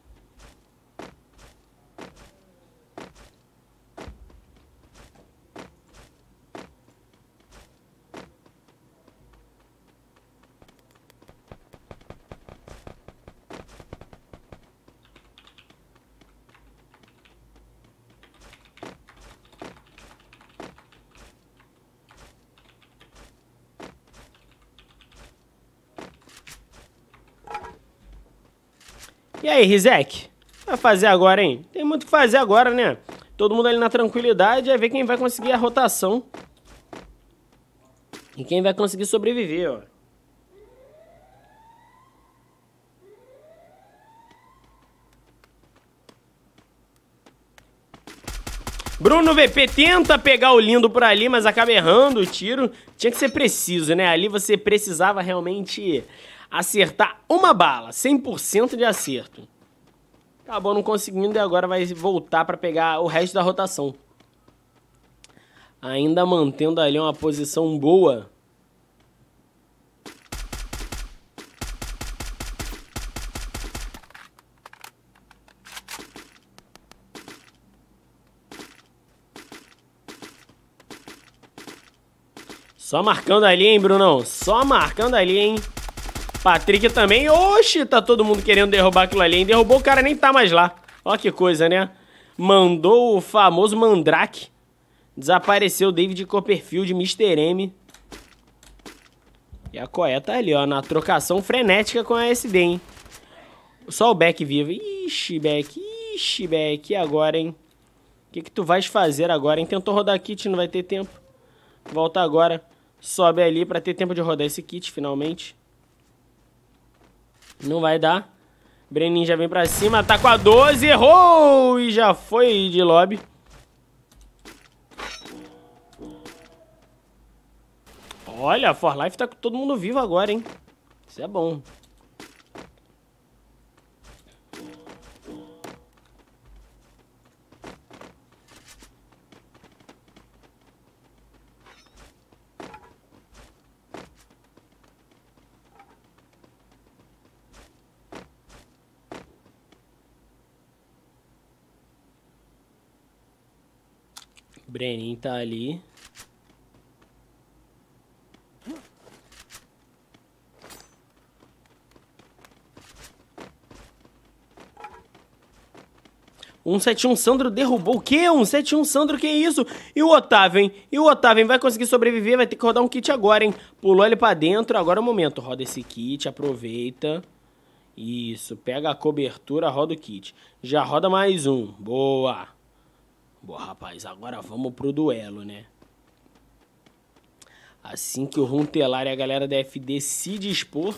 E aí, Rizek? Vai fazer agora, hein? Tem muito o que fazer agora, né? Todo mundo ali na tranquilidade, é ver quem vai conseguir a rotação. E quem vai conseguir sobreviver, ó. Bruno VP tenta pegar o lindo por ali, mas acaba errando o tiro. Tinha que ser preciso, né? Ali você precisava realmente acertar uma bala, 100% de acerto. Acabou não conseguindo e agora vai voltar para pegar o resto da rotação. Ainda mantendo ali uma posição boa. Só marcando ali, hein, Brunão? Só marcando ali, hein? Patrick também. Oxi, tá todo mundo querendo derrubar aquilo ali, Derrubou, o cara nem tá mais lá. Ó que coisa, né? Mandou o famoso Mandrake. Desapareceu David Copperfield, Mr. M. E a Coé tá ali, ó, na trocação frenética com a SD, hein? Só o Beck vivo. Ixi, Beck. Ixi, Beck. E agora, hein? O que, que tu vais fazer agora, hein? Tentou rodar kit, não vai ter tempo. Volta agora. Sobe ali pra ter tempo de rodar esse kit, finalmente. Não vai dar. Brenin já vem pra cima, tá com a 12, errou! E já foi de lobby. Olha, a For Life tá com todo mundo vivo agora, hein? Isso é bom. Brenin tá ali. Um 71 Sandro derrubou o quê? Um 71 Sandro, que isso? E o Otávio, hein? E o Otávio, hein? Vai conseguir sobreviver, vai ter que rodar um kit agora, hein? Pulou ele pra dentro, agora é o momento. Roda esse kit, aproveita. Isso, pega a cobertura, roda o kit. Já roda mais um. Boa! Bom, rapaz, agora vamos pro duelo, né? Assim que o Runtelar e a galera da FD se dispor,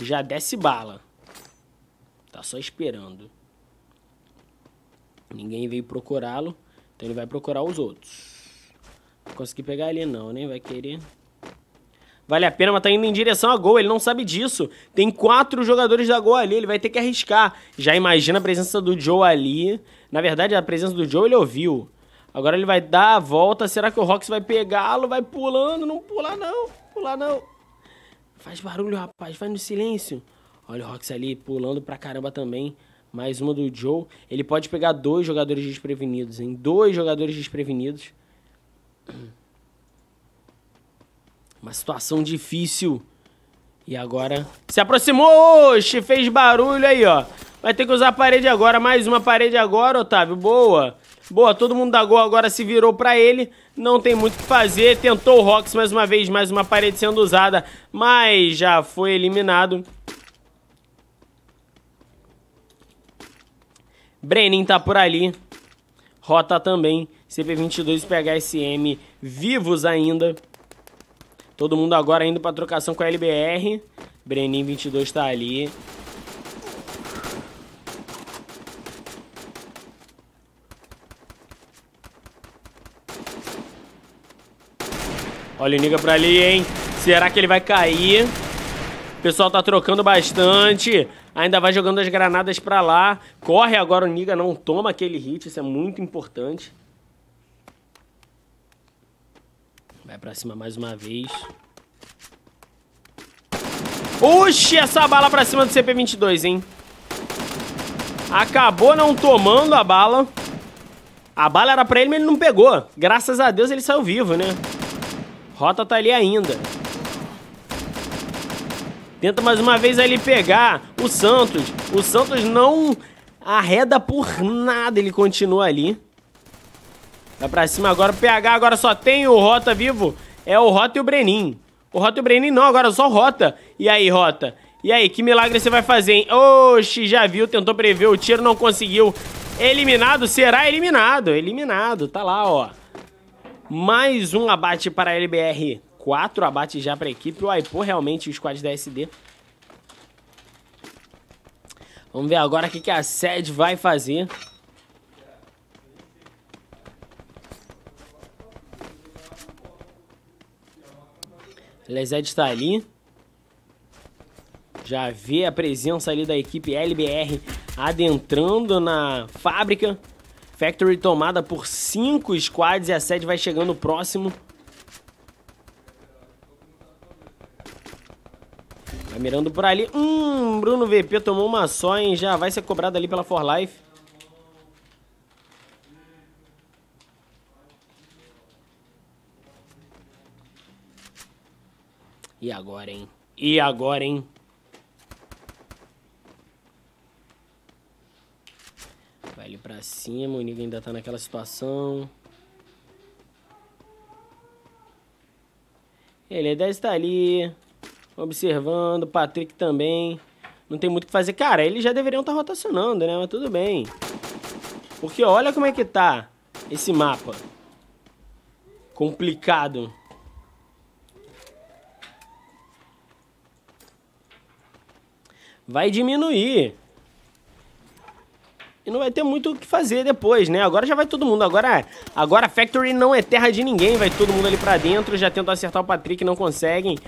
já desce bala. Tá só esperando. Ninguém veio procurá-lo, então ele vai procurar os outros. Não consegui pegar ele não, né? Vai querer... Vale a pena, mas tá indo em direção a gol, ele não sabe disso. Tem quatro jogadores da gol ali, ele vai ter que arriscar. Já imagina a presença do Joe ali na verdade, a presença do Joe ele ouviu. Agora ele vai dar a volta. Será que o Rox vai pegá-lo? Vai pulando. Não pular não. Pular não. Faz barulho, rapaz. Vai no silêncio. Olha o Rox ali pulando pra caramba também. Mais uma do Joe. Ele pode pegar dois jogadores desprevenidos, hein? Dois jogadores desprevenidos. Uma situação difícil. E agora se aproximou! Oxe, fez barulho aí, ó. Vai ter que usar a parede agora. Mais uma parede agora, Otávio. Boa. Boa, todo mundo da gol agora se virou pra ele. Não tem muito o que fazer. Tentou o Rox mais uma vez. Mais uma parede sendo usada. Mas já foi eliminado. Brenin tá por ali. Rota também. CP22 PHSM vivos ainda. Todo mundo agora indo pra trocação com a LBR. Brenin 22 tá ali. Olha o Niga pra ali, hein? Será que ele vai cair? O pessoal tá trocando bastante. Ainda vai jogando as granadas pra lá. Corre agora o Niga, não toma aquele hit. Isso é muito importante. Vai pra cima mais uma vez. Oxi, essa bala pra cima do CP22, hein? Acabou não tomando a bala. A bala era pra ele, mas ele não pegou. Graças a Deus ele saiu vivo, né? Rota tá ali ainda. Tenta mais uma vez ali pegar o Santos. O Santos não arreda por nada. Ele continua ali. Vai tá pra cima agora. O PH agora só tem o Rota vivo. É o Rota e o Brenin. O Rota e o Brenin não, agora só Rota. E aí, Rota? E aí, que milagre você vai fazer, hein? Oxi, já viu, tentou prever o tiro, não conseguiu. Eliminado, será eliminado. Eliminado, tá lá, ó. Mais um abate para a LBR. Quatro abates já para a equipe. O Aipo realmente, o squad da SD. Vamos ver agora o que, a SED vai fazer. Lesed está ali. Já vê a presença ali da equipe LBR adentrando na fábrica. Factory tomada por 5 squads e a sede vai chegando próximo. Vai mirando por ali. Hum, Bruno VP tomou uma só, hein? Já vai ser cobrado ali pela For Life. E agora, hein? E agora, hein? ali pra cima. O inimigo ainda tá naquela situação. Ele ainda está ali, observando. Patrick também. Não tem muito o que fazer. Cara, eles já deveriam estar tá rotacionando, né? Mas tudo bem. Porque olha como é que tá esse mapa. Complicado. Vai diminuir. E não vai ter muito o que fazer depois, né? Agora já vai todo mundo. Agora, agora a Factory não é terra de ninguém. Vai todo mundo ali pra dentro. Já tentam acertar o Patrick, não conseguem.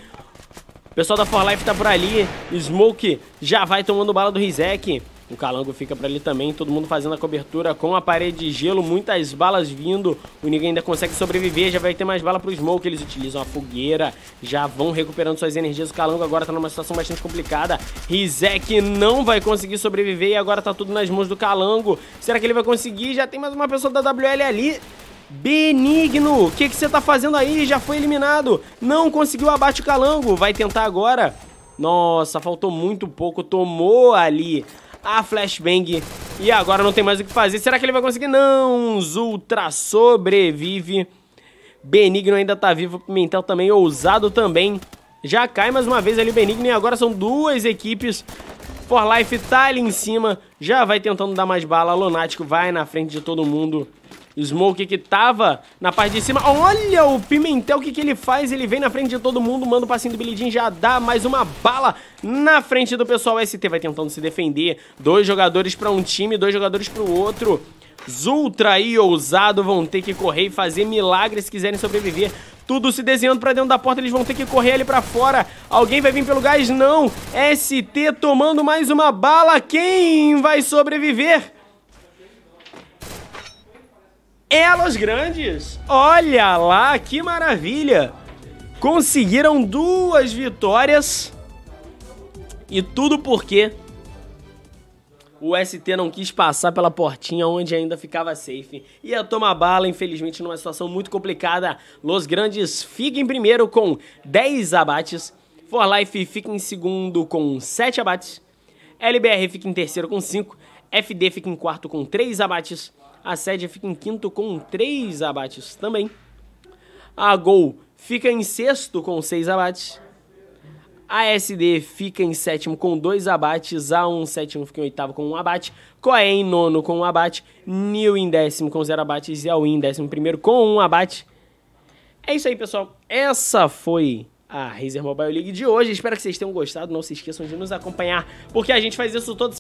O pessoal da For Life tá por ali. Smoke já vai tomando bala do Rizek. O calango fica para ali também, todo mundo fazendo a cobertura com a parede de gelo, muitas balas vindo. O Nigga ainda consegue sobreviver, já vai ter mais bala pro Smoke. Eles utilizam a fogueira, já vão recuperando suas energias. O calango agora tá numa situação bastante complicada. Rizek não vai conseguir sobreviver e agora tá tudo nas mãos do calango. Será que ele vai conseguir? Já tem mais uma pessoa da WL ali. Benigno, o que, que você tá fazendo aí? Já foi eliminado. Não conseguiu abate o calango. Vai tentar agora. Nossa, faltou muito pouco. Tomou ali a Flashbang. E agora não tem mais o que fazer. Será que ele vai conseguir? Não! Zultra sobrevive. Benigno ainda tá vivo. Pimentel também, ousado também. Já cai mais uma vez ali Benigno. E agora são duas equipes. For Life tá ali em cima. Já vai tentando dar mais bala. Lunático vai na frente de todo mundo. Smoke que tava na parte de cima. Olha o Pimentel, o que, que ele faz? Ele vem na frente de todo mundo, manda o passinho do Billy Jean, já dá mais uma bala na frente do pessoal. O ST vai tentando se defender. Dois jogadores para um time, dois jogadores para o outro. Zultra e Ousado vão ter que correr e fazer milagres se quiserem sobreviver. Tudo se desenhando pra dentro da porta, eles vão ter que correr ali pra fora. Alguém vai vir pelo gás? Não! ST tomando mais uma bala, quem vai sobreviver? Elas grandes, olha lá que maravilha! Conseguiram duas vitórias e tudo porque o ST não quis passar pela portinha onde ainda ficava safe. Ia tomar bala, infelizmente, numa situação muito complicada. Los Grandes fica em primeiro com 10 abates. For Life fica em segundo com 7 abates. LBR fica em terceiro com 5. FD fica em quarto com 3 abates. A Sede fica em quinto com três abates também. A Gol fica em sexto com seis abates. A SD fica em sétimo com dois abates. a um sétimo fica em oitavo com um abate. Coé em nono com um abate. New em décimo com zero abates. E a Win em décimo primeiro com um abate. É isso aí, pessoal. Essa foi a Razer Mobile League de hoje. Espero que vocês tenham gostado. Não se esqueçam de nos acompanhar, porque a gente faz isso todos.